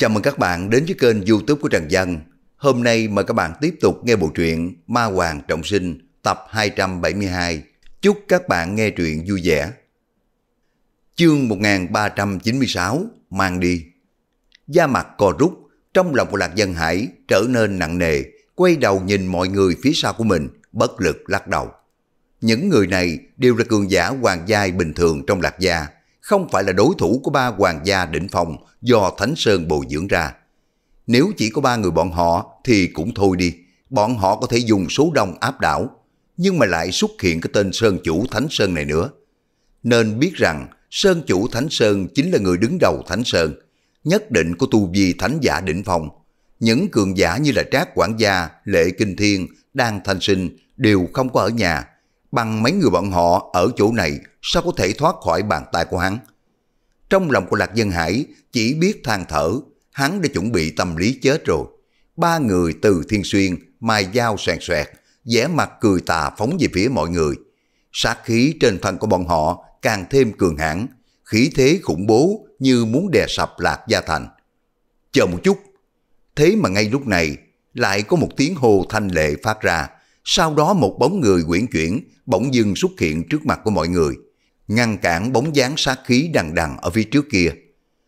Chào mừng các bạn đến với kênh youtube của Trần Dân. Hôm nay mời các bạn tiếp tục nghe bộ truyện Ma Hoàng Trọng Sinh tập 272. Chúc các bạn nghe truyện vui vẻ. Chương 1396 Mang đi Da mặt cò rút, trong lòng của Lạc Dân Hải trở nên nặng nề, quay đầu nhìn mọi người phía sau của mình, bất lực lắc đầu. Những người này đều là cường giả hoàng giai bình thường trong Lạc Gia, không phải là đối thủ của ba hoàng gia định phòng do Thánh Sơn bồi dưỡng ra. Nếu chỉ có ba người bọn họ thì cũng thôi đi, bọn họ có thể dùng số đông áp đảo, nhưng mà lại xuất hiện cái tên Sơn Chủ Thánh Sơn này nữa. Nên biết rằng Sơn Chủ Thánh Sơn chính là người đứng đầu Thánh Sơn, nhất định của tu vi Thánh giả định phòng. Những cường giả như là Trác Quảng Gia, Lệ Kinh Thiên, Đan Thanh Sinh đều không có ở nhà, bằng mấy người bọn họ ở chỗ này sao có thể thoát khỏi bàn tay của hắn. Trong lòng của Lạc Dân Hải chỉ biết than thở, hắn đã chuẩn bị tâm lý chết rồi. Ba người từ thiên xuyên, mai dao xoẹt xoẹt, vẻ mặt cười tà phóng về phía mọi người. Sát khí trên thân của bọn họ càng thêm cường hãn, khí thế khủng bố như muốn đè sập Lạc Gia Thành. Chờ một chút, thế mà ngay lúc này lại có một tiếng hồ thanh lệ phát ra, sau đó một bóng người quyển chuyển bỗng dưng xuất hiện trước mặt của mọi người ngăn cản bóng dáng sát khí đằng đằng ở phía trước kia.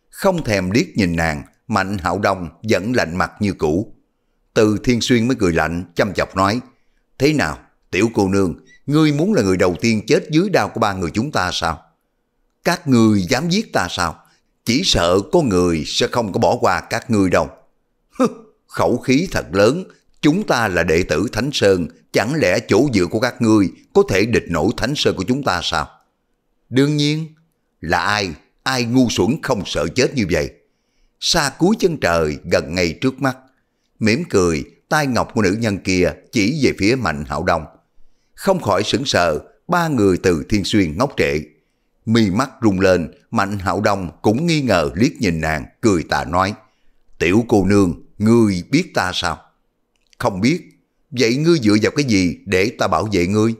Không thèm liếc nhìn nàng, Mạnh Hạo Đông vẫn lạnh mặt như cũ. Từ Thiên Xuyên mới cười lạnh, chăm chọc nói, Thế nào, tiểu cô nương, ngươi muốn là người đầu tiên chết dưới đao của ba người chúng ta sao? Các ngươi dám giết ta sao? Chỉ sợ có người sẽ không có bỏ qua các ngươi đâu. Hứ, khẩu khí thật lớn, chúng ta là đệ tử Thánh Sơn, chẳng lẽ chỗ dựa của các ngươi có thể địch nổi Thánh Sơn của chúng ta sao? Đương nhiên, là ai, ai ngu xuẩn không sợ chết như vậy? Xa cuối chân trời gần ngay trước mắt, mỉm cười, tai ngọc của nữ nhân kia chỉ về phía Mạnh Hạo Đông. Không khỏi sững sờ, ba người từ Thiên Xuyên ngốc trệ. Mi mắt rung lên, Mạnh Hạo Đông cũng nghi ngờ liếc nhìn nàng, cười tà nói. Tiểu cô nương, ngươi biết ta sao? Không biết, vậy ngươi dựa vào cái gì để ta bảo vệ ngươi?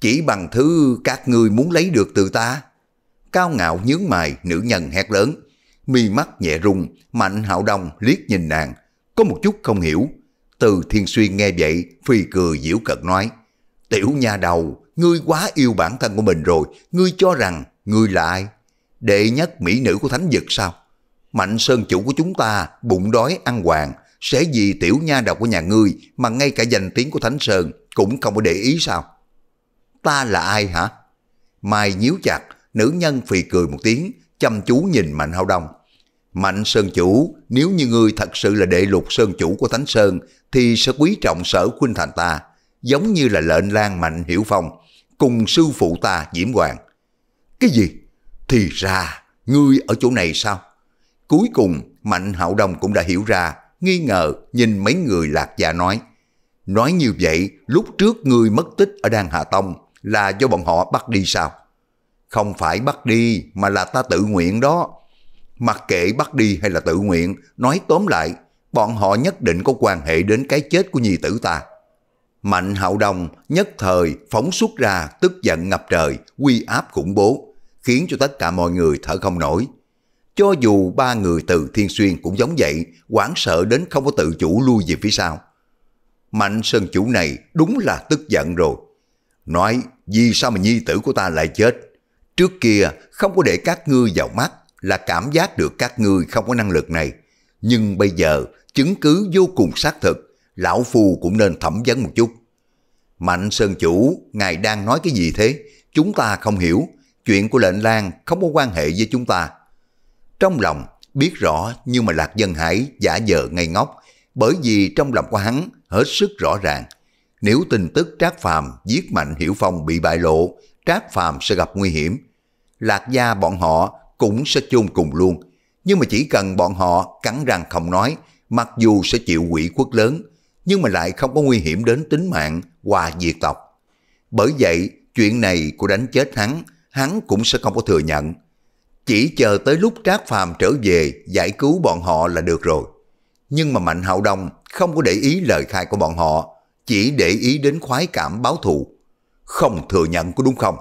Chỉ bằng thứ các ngươi muốn lấy được từ ta. Cao ngạo nhướng mày, nữ nhân hét lớn. Mi mắt nhẹ rung, mạnh hạo đông liếc nhìn nàng. Có một chút không hiểu. Từ thiên xuyên nghe vậy, phi cười diễu cợt nói. Tiểu nha đầu, ngươi quá yêu bản thân của mình rồi. Ngươi cho rằng ngươi là ai? Đệ nhất mỹ nữ của thánh vực sao? Mạnh sơn chủ của chúng ta bụng đói ăn hoàng sẽ vì tiểu nha đầu của nhà ngươi mà ngay cả danh tiếng của Thánh Sơn cũng không có để ý sao? ta là ai hả? Mai nhíu chặt, nữ nhân phì cười một tiếng, chăm chú nhìn Mạnh Hạo Đông. Mạnh Sơn Chủ, nếu như ngươi thật sự là đệ lục Sơn Chủ của Thánh Sơn, thì sẽ quý trọng sở khuynh thành ta, giống như là lệnh lan Mạnh Hiểu Phong, cùng sư phụ ta Diễm Hoàng. Cái gì? Thì ra, ngươi ở chỗ này sao? Cuối cùng, Mạnh Hạo Đông cũng đã hiểu ra, nghi ngờ nhìn mấy người lạc già nói. Nói như vậy, lúc trước ngươi mất tích ở Đan Hà Tông, là do bọn họ bắt đi sao? Không phải bắt đi mà là ta tự nguyện đó. Mặc kệ bắt đi hay là tự nguyện, nói tóm lại, bọn họ nhất định có quan hệ đến cái chết của nhi tử ta. Mạnh hậu đồng nhất thời phóng xuất ra tức giận ngập trời, quy áp khủng bố, khiến cho tất cả mọi người thở không nổi. Cho dù ba người từ Thiên Xuyên cũng giống vậy, hoảng sợ đến không có tự chủ lui về phía sau. Mạnh Sơn Chủ này đúng là tức giận rồi. Nói vì sao mà nhi tử của ta lại chết Trước kia không có để các ngươi vào mắt Là cảm giác được các ngươi không có năng lực này Nhưng bây giờ chứng cứ vô cùng xác thực Lão Phu cũng nên thẩm vấn một chút Mạnh Sơn Chủ Ngài đang nói cái gì thế Chúng ta không hiểu Chuyện của lệnh lan không có quan hệ với chúng ta Trong lòng biết rõ nhưng mà Lạc Dân Hải giả vờ ngây ngốc bởi vì trong lòng của hắn hết sức rõ ràng nếu tin tức Trác Phàm giết Mạnh Hiểu Phong bị bại lộ, Trác Phàm sẽ gặp nguy hiểm. Lạc gia bọn họ cũng sẽ chung cùng luôn. Nhưng mà chỉ cần bọn họ cắn răng không nói, mặc dù sẽ chịu quỷ quốc lớn, nhưng mà lại không có nguy hiểm đến tính mạng và diệt tộc. Bởi vậy, chuyện này của đánh chết hắn, hắn cũng sẽ không có thừa nhận. Chỉ chờ tới lúc Trác Phàm trở về giải cứu bọn họ là được rồi. Nhưng mà Mạnh Hạo Đông không có để ý lời khai của bọn họ, chỉ để ý đến khoái cảm báo thù. Không thừa nhận có đúng không?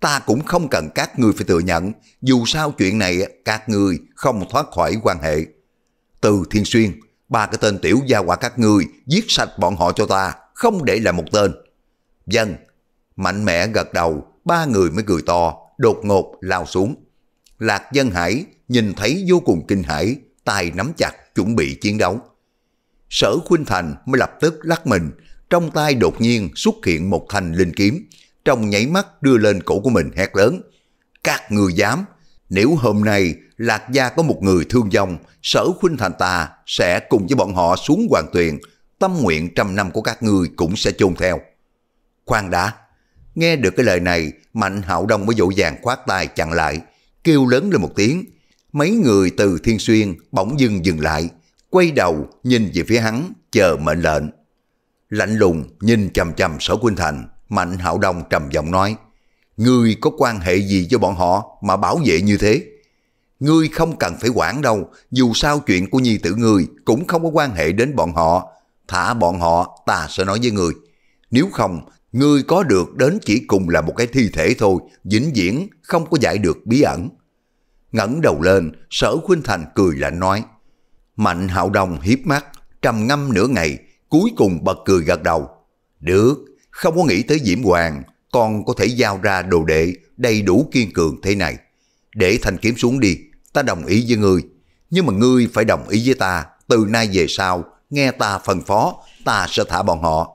Ta cũng không cần các người phải thừa nhận, dù sao chuyện này các người không thoát khỏi quan hệ. Từ Thiên Xuyên, ba cái tên tiểu gia quả các người giết sạch bọn họ cho ta, không để lại một tên. Dân, mạnh mẽ gật đầu, ba người mới cười to, đột ngột lao xuống. Lạc Dân Hải nhìn thấy vô cùng kinh hãi, tay nắm chặt chuẩn bị chiến đấu. Sở Khuynh Thành mới lập tức lắc mình, trong tay đột nhiên xuất hiện một thanh linh kiếm, trong nháy mắt đưa lên cổ của mình hét lớn. Các người dám, nếu hôm nay Lạc Gia có một người thương vong, sở khuynh thành ta sẽ cùng với bọn họ xuống hoàng tuyền, tâm nguyện trăm năm của các người cũng sẽ chôn theo. Khoan đã, nghe được cái lời này, Mạnh Hạo Đông mới dỗ dàng khoát tay chặn lại, kêu lớn lên một tiếng. Mấy người từ Thiên Xuyên bỗng dưng dừng lại, quay đầu nhìn về phía hắn, chờ mệnh lệnh lạnh lùng nhìn chầm chầm sở Quynh Thành, Mạnh Hạo Đông trầm giọng nói, Ngươi có quan hệ gì cho bọn họ mà bảo vệ như thế? Ngươi không cần phải quản đâu, dù sao chuyện của nhi tử ngươi cũng không có quan hệ đến bọn họ. Thả bọn họ, ta sẽ nói với ngươi. Nếu không, ngươi có được đến chỉ cùng là một cái thi thể thôi, vĩnh viễn không có giải được bí ẩn. ngẩng đầu lên, sở khuynh thành cười lạnh nói. Mạnh hạo đồng hiếp mắt, trầm ngâm nửa ngày, cuối cùng bật cười gật đầu. Được, không có nghĩ tới Diễm Hoàng, con có thể giao ra đồ đệ đầy đủ kiên cường thế này. Để thanh kiếm xuống đi, ta đồng ý với ngươi. Nhưng mà ngươi phải đồng ý với ta, từ nay về sau, nghe ta phân phó, ta sẽ thả bọn họ.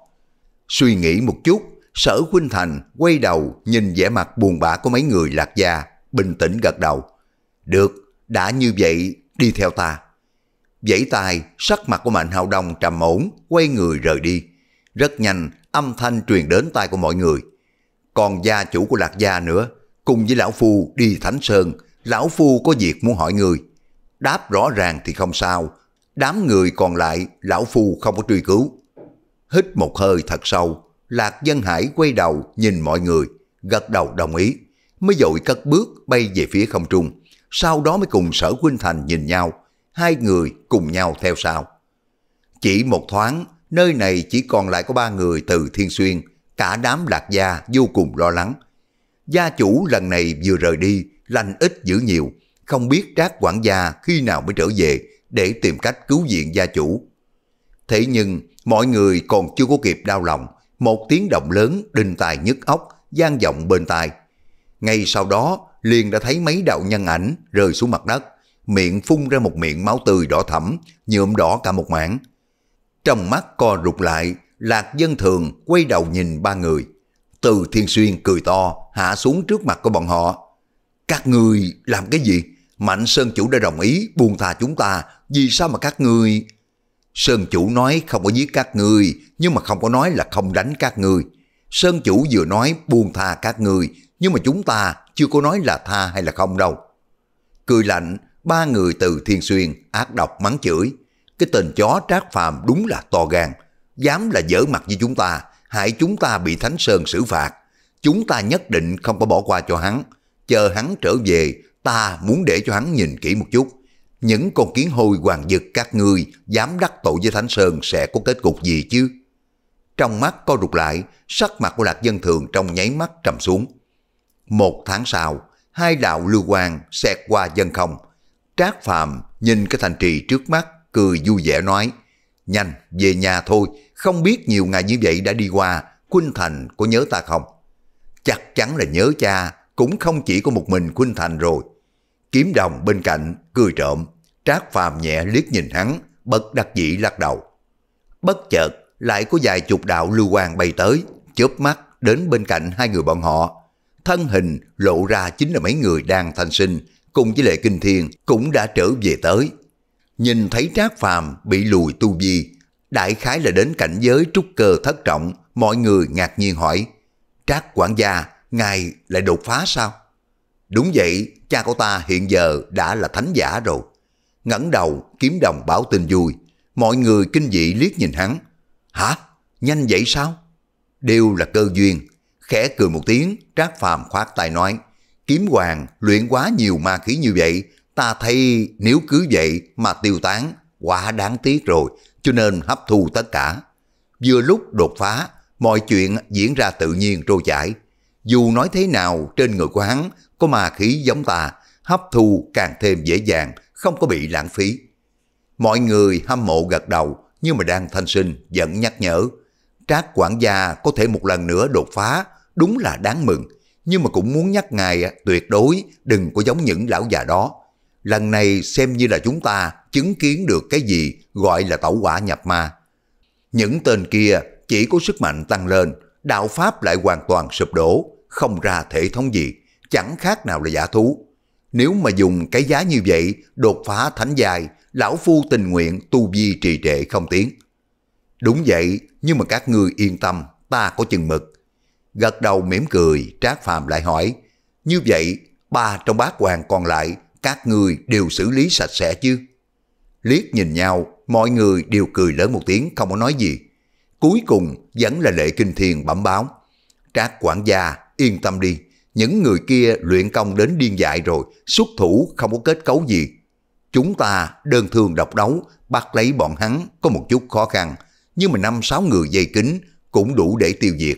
Suy nghĩ một chút, sở Huynh Thành quay đầu nhìn vẻ mặt buồn bã của mấy người lạc gia, bình tĩnh gật đầu. Được, đã như vậy, đi theo ta. Dãy tài, sắc mặt của Mạnh hào Đông trầm ổn, quay người rời đi. Rất nhanh, âm thanh truyền đến tai của mọi người. Còn gia chủ của Lạc Gia nữa, cùng với Lão Phu đi Thánh Sơn, Lão Phu có việc muốn hỏi người. Đáp rõ ràng thì không sao, đám người còn lại Lão Phu không có truy cứu. Hít một hơi thật sâu, Lạc Dân Hải quay đầu nhìn mọi người, gật đầu đồng ý, mới dội cất bước bay về phía không trung. Sau đó mới cùng sở huynh Thành nhìn nhau, hai người cùng nhau theo sau. Chỉ một thoáng, nơi này chỉ còn lại có ba người từ Thiên Xuyên, cả đám lạc gia vô cùng lo lắng. Gia chủ lần này vừa rời đi, lành ít dữ nhiều, không biết trác quản gia khi nào mới trở về để tìm cách cứu viện gia chủ. Thế nhưng, mọi người còn chưa có kịp đau lòng, một tiếng động lớn đinh tài nhức óc gian vọng bên tai. Ngay sau đó, liền đã thấy mấy đạo nhân ảnh rơi xuống mặt đất miệng phun ra một miệng máu tươi đỏ thẫm, nhuộm đỏ cả một mảng. Trong mắt co rụt lại, Lạc Dân Thường quay đầu nhìn ba người. Từ Thiên Xuyên cười to, hạ xuống trước mặt của bọn họ. Các người làm cái gì? Mạnh Sơn Chủ đã đồng ý buông tha chúng ta, vì sao mà các người... Sơn Chủ nói không có giết các người, nhưng mà không có nói là không đánh các người. Sơn Chủ vừa nói buông tha các người, nhưng mà chúng ta chưa có nói là tha hay là không đâu. Cười lạnh, ba người từ Thiên Xuyên ác độc mắng chửi. Cái tên chó trác phàm đúng là to gan, dám là dở mặt với chúng ta, hại chúng ta bị Thánh Sơn xử phạt. Chúng ta nhất định không có bỏ qua cho hắn, chờ hắn trở về, ta muốn để cho hắn nhìn kỹ một chút. Những con kiến hôi hoàng dực các ngươi dám đắc tội với Thánh Sơn sẽ có kết cục gì chứ? Trong mắt co rụt lại, sắc mặt của lạc dân thường trong nháy mắt trầm xuống. Một tháng sau, hai đạo lưu quang xẹt qua dân không, Trác Phàm nhìn cái thành trì trước mắt, cười vui vẻ nói, nhanh về nhà thôi, không biết nhiều ngày như vậy đã đi qua, Quynh Thành có nhớ ta không? Chắc chắn là nhớ cha, cũng không chỉ có một mình Quynh Thành rồi. Kiếm đồng bên cạnh, cười trộm, Trác Phàm nhẹ liếc nhìn hắn, bất đắc dĩ lắc đầu. Bất chợt, lại có vài chục đạo lưu quang bay tới, chớp mắt đến bên cạnh hai người bọn họ. Thân hình lộ ra chính là mấy người đang thanh sinh, cùng với Lệ Kinh Thiên cũng đã trở về tới. Nhìn thấy Trác Phàm bị lùi tu vi, đại khái là đến cảnh giới trúc cơ thất trọng, mọi người ngạc nhiên hỏi, Trác quản gia, ngài lại đột phá sao? Đúng vậy, cha của ta hiện giờ đã là thánh giả rồi. ngẩng đầu kiếm đồng báo tin vui, mọi người kinh dị liếc nhìn hắn. Hả? Nhanh vậy sao? Đều là cơ duyên. Khẽ cười một tiếng, Trác Phàm khoát tay nói. Kiếm hoàng luyện quá nhiều ma khí như vậy, ta thấy nếu cứ vậy mà tiêu tán, quá đáng tiếc rồi, cho nên hấp thu tất cả. Vừa lúc đột phá, mọi chuyện diễn ra tự nhiên trôi chảy. Dù nói thế nào, trên người của hắn có ma khí giống ta, hấp thu càng thêm dễ dàng, không có bị lãng phí. Mọi người hâm mộ gật đầu, nhưng mà đang thanh sinh vẫn nhắc nhở. Trác quản gia có thể một lần nữa đột phá, đúng là đáng mừng, nhưng mà cũng muốn nhắc ngài tuyệt đối đừng có giống những lão già đó. Lần này xem như là chúng ta chứng kiến được cái gì gọi là tẩu quả nhập ma. Những tên kia chỉ có sức mạnh tăng lên, đạo Pháp lại hoàn toàn sụp đổ, không ra thể thống gì, chẳng khác nào là giả thú. Nếu mà dùng cái giá như vậy đột phá thánh dài, lão phu tình nguyện tu vi trì trệ không tiến. Đúng vậy, nhưng mà các ngươi yên tâm, ta có chừng mực, Gật đầu mỉm cười, Trác Phàm lại hỏi, như vậy ba trong bát hoàng còn lại, các người đều xử lý sạch sẽ chứ? Liếc nhìn nhau, mọi người đều cười lớn một tiếng không có nói gì. Cuối cùng vẫn là lệ kinh thiền bẩm báo. Trác quản gia, yên tâm đi, những người kia luyện công đến điên dại rồi, xuất thủ không có kết cấu gì. Chúng ta đơn thương độc đấu, bắt lấy bọn hắn có một chút khó khăn, nhưng mà năm sáu người dây kính cũng đủ để tiêu diệt.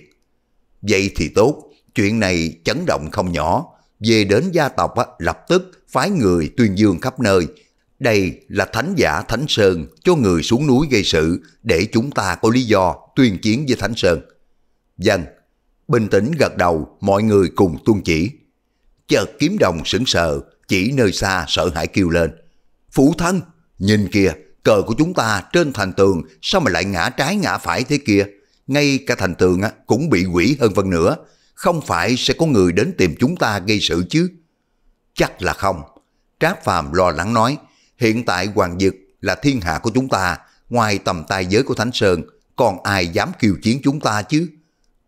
Vậy thì tốt, chuyện này chấn động không nhỏ. Về đến gia tộc lập tức phái người tuyên dương khắp nơi. Đây là thánh giả Thánh Sơn cho người xuống núi gây sự để chúng ta có lý do tuyên chiến với Thánh Sơn. Dân, vâng. bình tĩnh gật đầu mọi người cùng tuân chỉ. Chợt kiếm đồng sững sờ, chỉ nơi xa sợ hãi kêu lên. phủ thân, nhìn kìa, cờ của chúng ta trên thành tường sao mà lại ngã trái ngã phải thế kia? ngay cả thành tường cũng bị quỷ hơn phân nữa. Không phải sẽ có người đến tìm chúng ta gây sự chứ? Chắc là không. Trác Phàm lo lắng nói, hiện tại Hoàng Dực là thiên hạ của chúng ta, ngoài tầm tay giới của Thánh Sơn, còn ai dám kiêu chiến chúng ta chứ?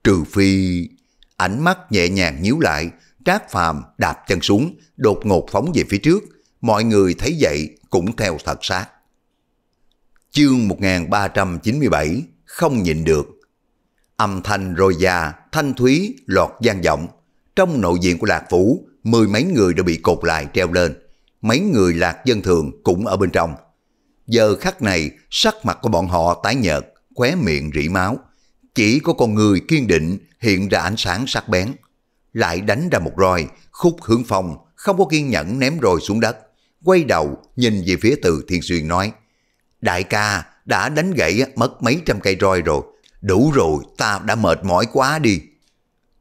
Trừ phi... Ánh mắt nhẹ nhàng nhíu lại, Trác Phàm đạp chân xuống, đột ngột phóng về phía trước. Mọi người thấy vậy cũng theo thật sát. Chương 1397 không nhịn được âm thanh rồi già, thanh thúy, lọt gian vọng. Trong nội diện của Lạc Phủ, mười mấy người đã bị cột lại treo lên. Mấy người Lạc Dân Thường cũng ở bên trong. Giờ khắc này, sắc mặt của bọn họ tái nhợt, khóe miệng rỉ máu. Chỉ có con người kiên định hiện ra ánh sáng sắc bén. Lại đánh ra một roi, khúc hướng phong, không có kiên nhẫn ném roi xuống đất. Quay đầu, nhìn về phía từ Thiên Xuyên nói, Đại ca, đã đánh gãy mất mấy trăm cây roi rồi, Đủ rồi, ta đã mệt mỏi quá đi.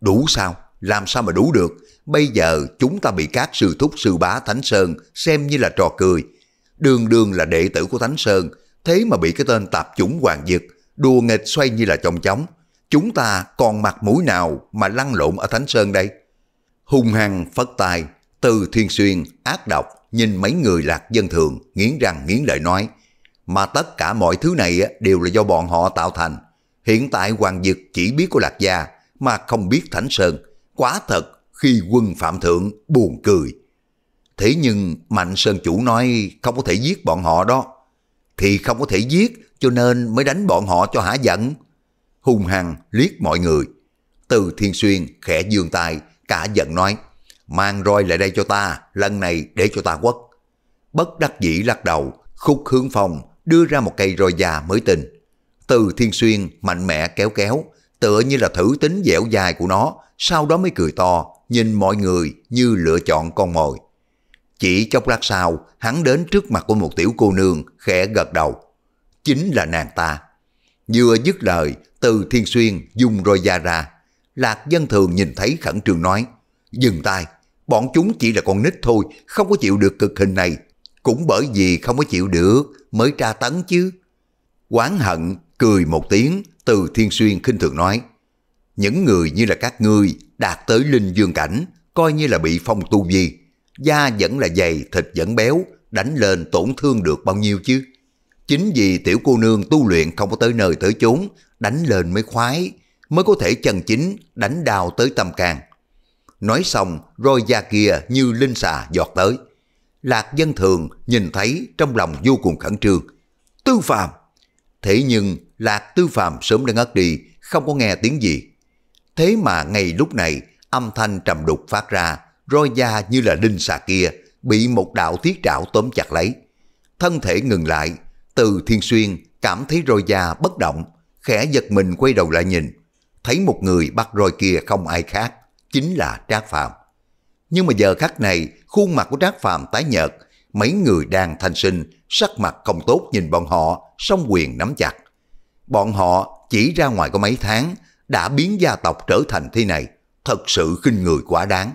Đủ sao? Làm sao mà đủ được? Bây giờ chúng ta bị các sư thúc sư bá Thánh Sơn xem như là trò cười. Đường đường là đệ tử của Thánh Sơn, thế mà bị cái tên tạp chủng hoàng dực, đùa nghịch xoay như là chồng chóng. Chúng ta còn mặt mũi nào mà lăn lộn ở Thánh Sơn đây? Hung hăng phất tài, từ thiên xuyên, ác độc, nhìn mấy người lạc dân thường, nghiến răng nghiến lợi nói. Mà tất cả mọi thứ này đều là do bọn họ tạo thành Hiện tại Hoàng Dực chỉ biết của Lạc Gia mà không biết Thánh Sơn. Quá thật khi quân phạm thượng buồn cười. Thế nhưng Mạnh Sơn Chủ nói không có thể giết bọn họ đó. Thì không có thể giết cho nên mới đánh bọn họ cho hả giận. Hung hăng liếc mọi người. Từ Thiên Xuyên khẽ dương tay cả giận nói mang roi lại đây cho ta, lần này để cho ta quất. Bất đắc dĩ lắc đầu, khúc hướng phòng đưa ra một cây roi già mới tình. Từ Thiên Xuyên mạnh mẽ kéo kéo, tựa như là thử tính dẻo dài của nó, sau đó mới cười to, nhìn mọi người như lựa chọn con mồi. Chỉ chốc lát sau, hắn đến trước mặt của một tiểu cô nương, khẽ gật đầu. Chính là nàng ta. Vừa dứt lời, từ thiên xuyên dùng roi da ra. Lạc dân thường nhìn thấy khẩn trương nói, dừng tay, bọn chúng chỉ là con nít thôi, không có chịu được cực hình này. Cũng bởi vì không có chịu được mới tra tấn chứ. Quán hận Cười một tiếng, từ thiên xuyên khinh thường nói. Những người như là các ngươi đạt tới linh dương cảnh, coi như là bị phong tu gì Da vẫn là dày, thịt vẫn béo, đánh lên tổn thương được bao nhiêu chứ. Chính vì tiểu cô nương tu luyện không có tới nơi tới chốn, đánh lên mới khoái, mới có thể chân chính đánh đào tới tâm can. Nói xong, roi da kia như linh xà giọt tới. Lạc dân thường nhìn thấy trong lòng vô cùng khẩn trương. Tư phàm! Thế nhưng Lạc Tư Phạm sớm đã ngất đi, không có nghe tiếng gì. Thế mà ngay lúc này, âm thanh trầm đục phát ra, roi da như là đinh xà kia, bị một đạo thiết trảo tóm chặt lấy. Thân thể ngừng lại, từ thiên xuyên cảm thấy roi da bất động, khẽ giật mình quay đầu lại nhìn. Thấy một người bắt roi kia không ai khác, chính là Trác Phạm. Nhưng mà giờ khắc này, khuôn mặt của Trác Phạm tái nhợt, mấy người đang thanh sinh, sắc mặt không tốt nhìn bọn họ, song quyền nắm chặt. Bọn họ chỉ ra ngoài có mấy tháng đã biến gia tộc trở thành thế này, thật sự khinh người quá đáng.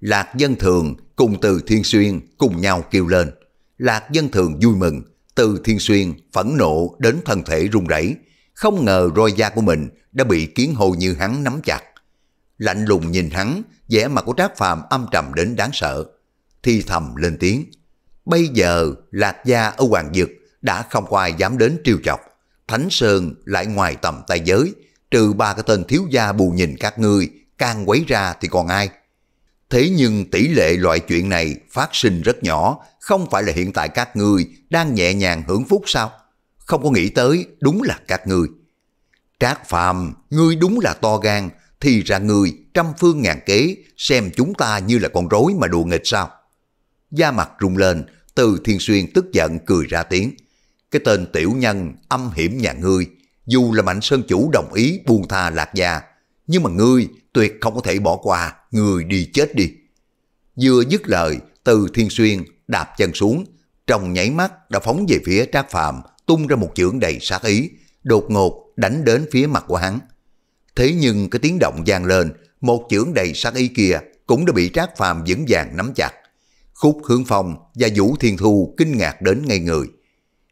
Lạc Dân Thường cùng Từ Thiên Xuyên cùng nhau kêu lên. Lạc Dân Thường vui mừng, Từ Thiên Xuyên phẫn nộ đến thân thể run rẩy, không ngờ roi da của mình đã bị kiến hồ như hắn nắm chặt. Lạnh lùng nhìn hắn, vẻ mặt của Trác Phàm âm trầm đến đáng sợ. Thi thầm lên tiếng, bây giờ Lạc Gia ở Hoàng Dực đã không có ai dám đến trêu chọc. Thánh Sơn lại ngoài tầm tay giới, trừ ba cái tên thiếu gia bù nhìn các ngươi, can quấy ra thì còn ai? Thế nhưng tỷ lệ loại chuyện này phát sinh rất nhỏ, không phải là hiện tại các ngươi đang nhẹ nhàng hưởng phúc sao? Không có nghĩ tới, đúng là các ngươi. Trác Phàm, ngươi đúng là to gan, thì ra ngươi trăm phương ngàn kế xem chúng ta như là con rối mà đùa nghịch sao? Da mặt rung lên, từ thiên xuyên tức giận cười ra tiếng cái tên tiểu nhân âm hiểm nhà ngươi, dù là Mạnh Sơn Chủ đồng ý buông tha lạc gia, nhưng mà ngươi tuyệt không có thể bỏ qua, ngươi đi chết đi. Vừa dứt lời, từ thiên xuyên đạp chân xuống, trong nháy mắt đã phóng về phía Trác phạm tung ra một chưởng đầy sát ý, đột ngột đánh đến phía mặt của hắn. Thế nhưng cái tiếng động vang lên, một chưởng đầy sát ý kia cũng đã bị Trác Phàm vững vàng nắm chặt. Khúc Hướng Phong và Vũ Thiên Thu kinh ngạc đến ngay người.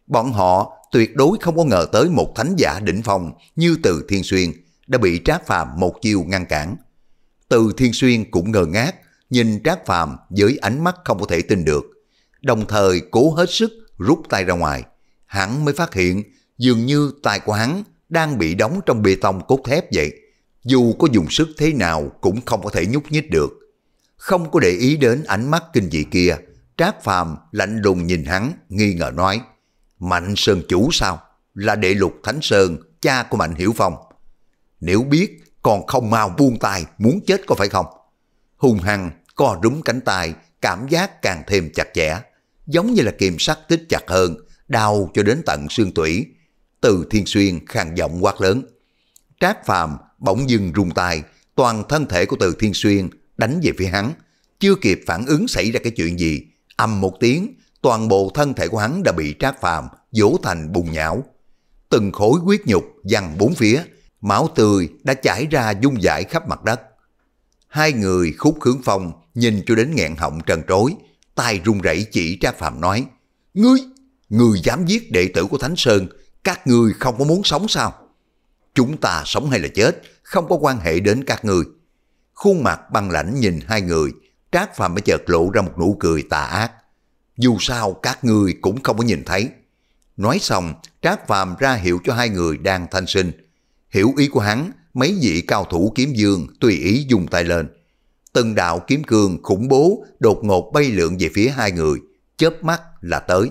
Bọn họ tuyệt đối không có ngờ tới một thánh giả đỉnh phong như Từ Thiên Xuyên đã bị Trác Phàm một chiêu ngăn cản. Từ Thiên Xuyên cũng ngờ ngác nhìn Trác Phàm với ánh mắt không có thể tin được, đồng thời cố hết sức rút tay ra ngoài. Hắn mới phát hiện dường như tay của hắn đang bị đóng trong bê tông cốt thép vậy, dù có dùng sức thế nào cũng không có thể nhúc nhích được. Không có để ý đến ánh mắt kinh dị kia, Trác Phàm lạnh lùng nhìn hắn, nghi ngờ nói: Mạnh Sơn Chủ sao? Là đệ lục Thánh Sơn, cha của Mạnh Hiểu Phong. Nếu biết, còn không mau buông tay, muốn chết có phải không? Hùng hăng, co rúm cánh tay, cảm giác càng thêm chặt chẽ. Giống như là kiềm sắt tích chặt hơn, đau cho đến tận xương tủy. Từ thiên xuyên khàn giọng quát lớn. Trác phàm bỗng dưng rung tay, toàn thân thể của từ thiên xuyên đánh về phía hắn. Chưa kịp phản ứng xảy ra cái chuyện gì, âm một tiếng, toàn bộ thân thể của hắn đã bị trác phàm vỗ thành bùn nhão từng khối huyết nhục văng bốn phía máu tươi đã chảy ra dung dãi khắp mặt đất hai người khúc hướng phong nhìn cho đến nghẹn họng trần trối tay run rẩy chỉ trác phàm nói ngươi ngươi dám giết đệ tử của thánh sơn các ngươi không có muốn sống sao chúng ta sống hay là chết không có quan hệ đến các ngươi khuôn mặt băng lãnh nhìn hai người trác phàm mới chợt lộ ra một nụ cười tà ác dù sao các người cũng không có nhìn thấy. Nói xong, Trác Phàm ra hiệu cho hai người đang thanh sinh. Hiểu ý của hắn, mấy vị cao thủ kiếm dương tùy ý dùng tay lên. Từng đạo kiếm cường khủng bố đột ngột bay lượn về phía hai người, chớp mắt là tới.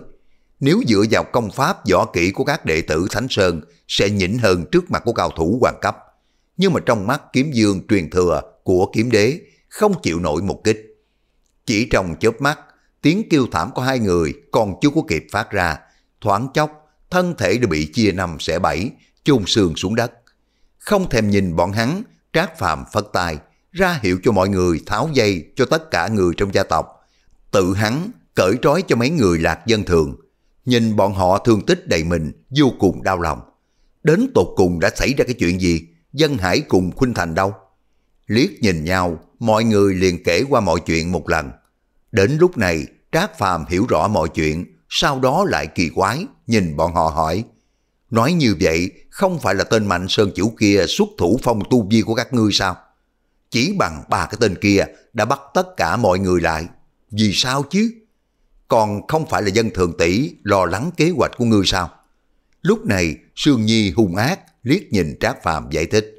Nếu dựa vào công pháp võ kỹ của các đệ tử Thánh Sơn sẽ nhỉnh hơn trước mặt của cao thủ hoàng cấp. Nhưng mà trong mắt kiếm dương truyền thừa của kiếm đế không chịu nổi một kích. Chỉ trong chớp mắt, tiếng kêu thảm của hai người còn chưa có kịp phát ra. Thoáng chốc, thân thể đã bị chia năm xẻ bảy, chôn sườn xuống đất. Không thèm nhìn bọn hắn, Trác Phàm phất Tài ra hiệu cho mọi người tháo dây cho tất cả người trong gia tộc. Tự hắn cởi trói cho mấy người lạc dân thường. Nhìn bọn họ thương tích đầy mình, vô cùng đau lòng. Đến tột cùng đã xảy ra cái chuyện gì? Dân Hải cùng Khuynh Thành đâu? Liếc nhìn nhau, mọi người liền kể qua mọi chuyện một lần. Đến lúc này, Trác Phàm hiểu rõ mọi chuyện, sau đó lại kỳ quái, nhìn bọn họ hỏi. Nói như vậy, không phải là tên Mạnh Sơn Chủ kia xuất thủ phong tu vi của các ngươi sao? Chỉ bằng ba cái tên kia đã bắt tất cả mọi người lại. Vì sao chứ? Còn không phải là dân thường tỷ lo lắng kế hoạch của ngươi sao? Lúc này, Sương Nhi hung ác, liếc nhìn Trác Phàm giải thích.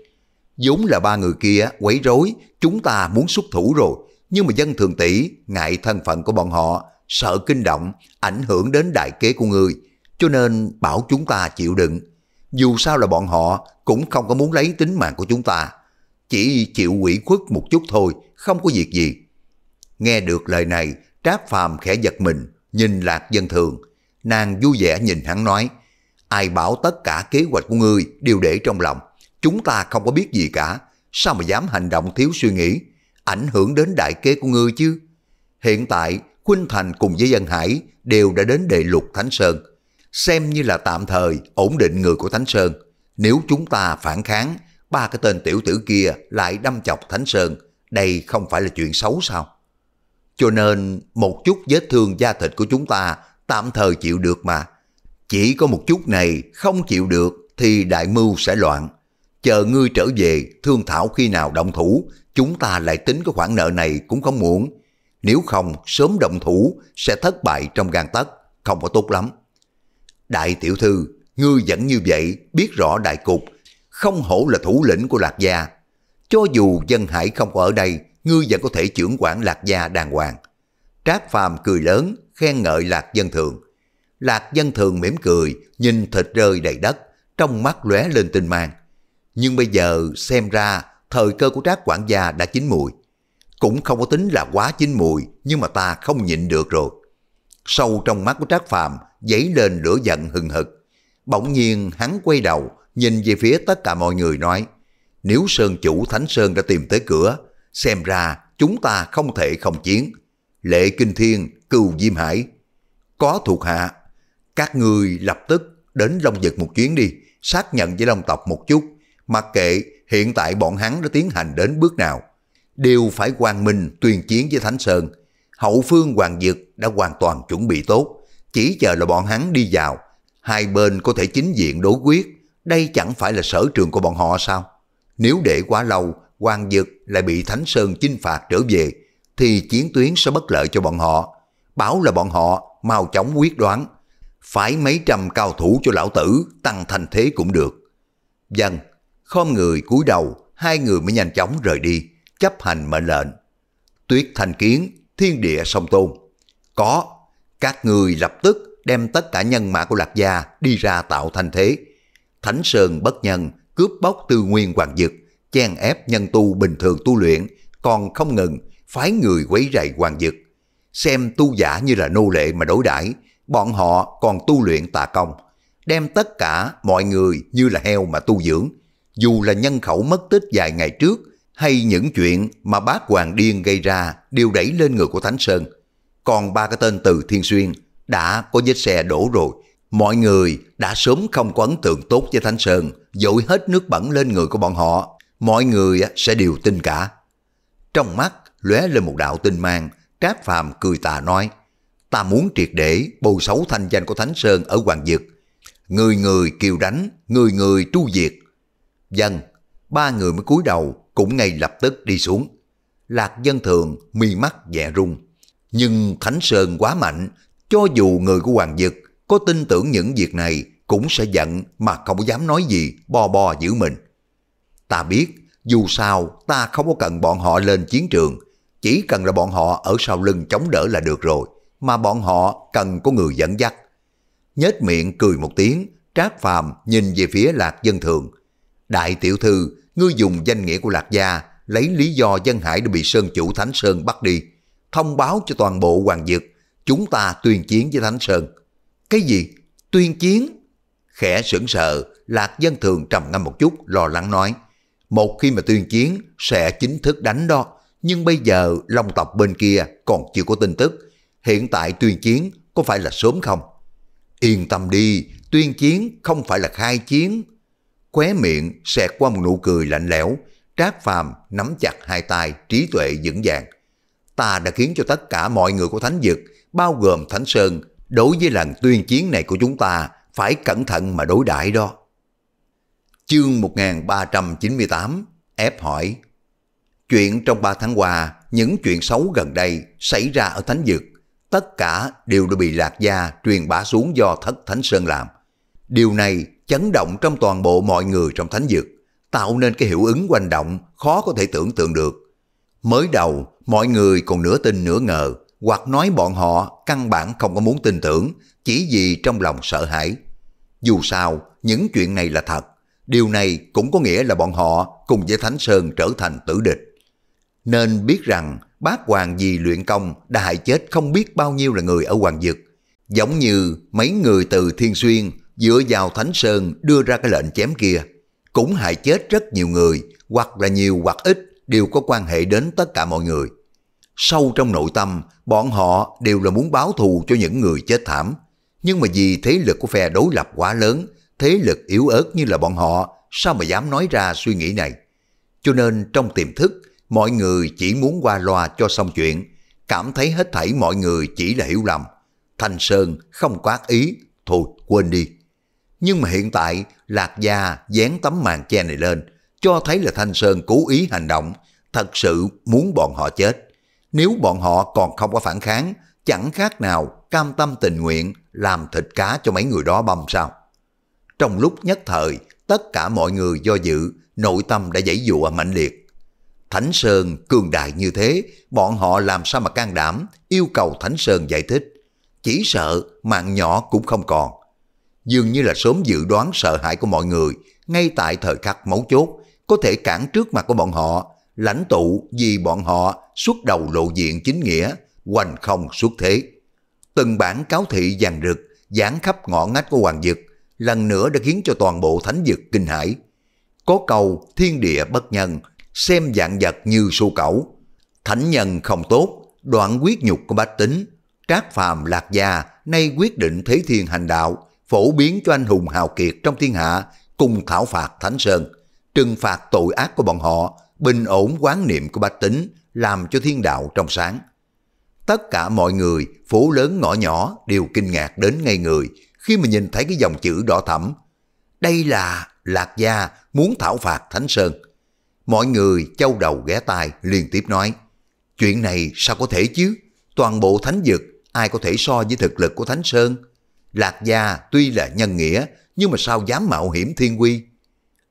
vốn là ba người kia quấy rối, chúng ta muốn xuất thủ rồi, nhưng mà dân thường tỷ ngại thân phận của bọn họ, sợ kinh động, ảnh hưởng đến đại kế của người, cho nên bảo chúng ta chịu đựng. Dù sao là bọn họ cũng không có muốn lấy tính mạng của chúng ta, chỉ chịu quỷ khuất một chút thôi, không có việc gì. Nghe được lời này, Trác Phàm khẽ giật mình, nhìn Lạc Dân Thường. Nàng vui vẻ nhìn hắn nói, ai bảo tất cả kế hoạch của ngươi đều để trong lòng. Chúng ta không có biết gì cả, sao mà dám hành động thiếu suy nghĩ ảnh hưởng đến đại kế của ngươi chứ. Hiện tại, Khuynh Thành cùng với Dân Hải đều đã đến đệ lục Thánh Sơn, xem như là tạm thời ổn định người của Thánh Sơn. Nếu chúng ta phản kháng, ba cái tên tiểu tử kia lại đâm chọc Thánh Sơn, đây không phải là chuyện xấu sao? Cho nên một chút vết thương da thịt của chúng ta tạm thời chịu được mà. Chỉ có một chút này không chịu được thì đại mưu sẽ loạn. Chờ ngươi trở về, thương thảo khi nào động thủ chúng ta lại tính cái khoản nợ này cũng không muộn. Nếu không, sớm động thủ sẽ thất bại trong gan tất, không có tốt lắm. Đại tiểu thư, ngươi vẫn như vậy, biết rõ đại cục, không hổ là thủ lĩnh của Lạc Gia. Cho dù dân hải không có ở đây, ngươi vẫn có thể trưởng quản Lạc Gia đàng hoàng. Trác Phàm cười lớn, khen ngợi Lạc Dân Thường. Lạc Dân Thường mỉm cười, nhìn thịt rơi đầy đất, trong mắt lóe lên tinh mang. Nhưng bây giờ xem ra thời cơ của trác quản gia đã chín mùi. Cũng không có tính là quá chín mùi, nhưng mà ta không nhịn được rồi. Sâu trong mắt của trác phàm dấy lên lửa giận hừng hực. Bỗng nhiên hắn quay đầu, nhìn về phía tất cả mọi người nói, nếu Sơn chủ Thánh Sơn đã tìm tới cửa, xem ra chúng ta không thể không chiến. Lệ Kinh Thiên, Cừu Diêm Hải, có thuộc hạ, các người lập tức đến Long Vực một chuyến đi, xác nhận với Long tộc một chút, mặc kệ hiện tại bọn hắn đã tiến hành đến bước nào. Đều phải quang minh tuyên chiến với Thánh Sơn. Hậu phương Hoàng Dực đã hoàn toàn chuẩn bị tốt, chỉ chờ là bọn hắn đi vào. Hai bên có thể chính diện đối quyết, đây chẳng phải là sở trường của bọn họ sao? Nếu để quá lâu, Hoàng Dực lại bị Thánh Sơn chinh phạt trở về, thì chiến tuyến sẽ bất lợi cho bọn họ. Bảo là bọn họ mau chóng quyết đoán, phải mấy trăm cao thủ cho lão tử tăng thành thế cũng được. Dân, khom người cúi đầu, hai người mới nhanh chóng rời đi, chấp hành mệnh lệnh. Tuyết thành kiến, thiên địa song tôn. Có, các người lập tức đem tất cả nhân mã của Lạc Gia đi ra tạo thành thế. Thánh Sơn bất nhân, cướp bóc tư nguyên hoàng dực, chen ép nhân tu bình thường tu luyện, còn không ngừng phái người quấy rầy hoàng dực. Xem tu giả như là nô lệ mà đối đãi bọn họ còn tu luyện tà công, đem tất cả mọi người như là heo mà tu dưỡng, dù là nhân khẩu mất tích vài ngày trước hay những chuyện mà bác Hoàng Điên gây ra đều đẩy lên người của Thánh Sơn. Còn ba cái tên từ Thiên Xuyên đã có vết xe đổ rồi. Mọi người đã sớm không có ấn tượng tốt với Thánh Sơn, dội hết nước bẩn lên người của bọn họ. Mọi người sẽ đều tin cả. Trong mắt lóe lên một đạo tinh mang, Trác Phàm cười tà nói, ta muốn triệt để bầu xấu thanh danh của Thánh Sơn ở Hoàng Dực. Người người kiều đánh, người người tru diệt, Dân, ba người mới cúi đầu cũng ngay lập tức đi xuống. Lạc dân thường mi mắt dè rung. Nhưng Thánh Sơn quá mạnh, cho dù người của Hoàng Dực có tin tưởng những việc này cũng sẽ giận mà không dám nói gì bo bo giữ mình. Ta biết, dù sao ta không có cần bọn họ lên chiến trường, chỉ cần là bọn họ ở sau lưng chống đỡ là được rồi, mà bọn họ cần có người dẫn dắt. Nhết miệng cười một tiếng, Trác Phàm nhìn về phía Lạc Dân Thường, Đại tiểu thư, ngươi dùng danh nghĩa của Lạc Gia, lấy lý do dân hải đã bị Sơn Chủ Thánh Sơn bắt đi. Thông báo cho toàn bộ Hoàng Dực, chúng ta tuyên chiến với Thánh Sơn. Cái gì? Tuyên chiến? Khẽ sững sờ, Lạc Dân Thường trầm ngâm một chút, lo lắng nói. Một khi mà tuyên chiến, sẽ chính thức đánh đó. Nhưng bây giờ, Long tộc bên kia còn chưa có tin tức. Hiện tại tuyên chiến có phải là sớm không? Yên tâm đi, tuyên chiến không phải là khai chiến, khóe miệng xẹt qua một nụ cười lạnh lẽo, Trác Phàm nắm chặt hai tay trí tuệ vững vàng. Ta đã khiến cho tất cả mọi người của Thánh Dực, bao gồm Thánh Sơn, đối với lần tuyên chiến này của chúng ta phải cẩn thận mà đối đãi đó. Chương 1398 ép hỏi Chuyện trong 3 tháng qua, những chuyện xấu gần đây xảy ra ở Thánh Dực, tất cả đều đã bị Lạc Gia truyền bá xuống do Thất Thánh Sơn làm. Điều này chấn động trong toàn bộ mọi người trong thánh dược, tạo nên cái hiệu ứng quanh động khó có thể tưởng tượng được. Mới đầu, mọi người còn nửa tin nửa ngờ, hoặc nói bọn họ căn bản không có muốn tin tưởng, chỉ vì trong lòng sợ hãi. Dù sao, những chuyện này là thật, điều này cũng có nghĩa là bọn họ cùng với Thánh Sơn trở thành tử địch. Nên biết rằng bác hoàng vì luyện công đã hại chết không biết bao nhiêu là người ở Hoàng Dực. Giống như mấy người từ Thiên Xuyên dựa vào Thánh Sơn đưa ra cái lệnh chém kia, cũng hại chết rất nhiều người, hoặc là nhiều hoặc ít đều có quan hệ đến tất cả mọi người. Sâu trong nội tâm, bọn họ đều là muốn báo thù cho những người chết thảm. Nhưng mà vì thế lực của phe đối lập quá lớn, thế lực yếu ớt như là bọn họ, sao mà dám nói ra suy nghĩ này? Cho nên trong tiềm thức, mọi người chỉ muốn qua loa cho xong chuyện, cảm thấy hết thảy mọi người chỉ là hiểu lầm. Thanh Sơn không có ý, thôi quên đi nhưng mà hiện tại Lạc Gia dán tấm màn che này lên, cho thấy là Thanh Sơn cố ý hành động, thật sự muốn bọn họ chết. Nếu bọn họ còn không có phản kháng, chẳng khác nào cam tâm tình nguyện làm thịt cá cho mấy người đó băm sao. Trong lúc nhất thời, tất cả mọi người do dự, nội tâm đã dãy dụa mạnh liệt. Thánh Sơn cường đại như thế, bọn họ làm sao mà can đảm yêu cầu Thánh Sơn giải thích. Chỉ sợ mạng nhỏ cũng không còn dường như là sớm dự đoán sợ hãi của mọi người, ngay tại thời khắc mấu chốt, có thể cản trước mặt của bọn họ, lãnh tụ vì bọn họ xuất đầu lộ diện chính nghĩa, hoành không xuất thế. Từng bản cáo thị dàn rực, dán khắp ngõ ngách của Hoàng Dực, lần nữa đã khiến cho toàn bộ thánh dực kinh hãi. Có câu thiên địa bất nhân, xem dạng vật như su cẩu. Thánh nhân không tốt, đoạn quyết nhục của bách tính, trác phàm lạc gia, nay quyết định thế thiên hành đạo, phổ biến cho anh hùng hào kiệt trong thiên hạ cùng thảo phạt Thánh Sơn, trừng phạt tội ác của bọn họ, bình ổn quán niệm của bách tính, làm cho thiên đạo trong sáng. Tất cả mọi người, phố lớn ngõ nhỏ đều kinh ngạc đến ngay người khi mà nhìn thấy cái dòng chữ đỏ thẫm. Đây là Lạc Gia muốn thảo phạt Thánh Sơn. Mọi người châu đầu ghé tai liên tiếp nói, chuyện này sao có thể chứ? Toàn bộ thánh dực ai có thể so với thực lực của Thánh Sơn Lạc gia tuy là nhân nghĩa, nhưng mà sao dám mạo hiểm thiên quy?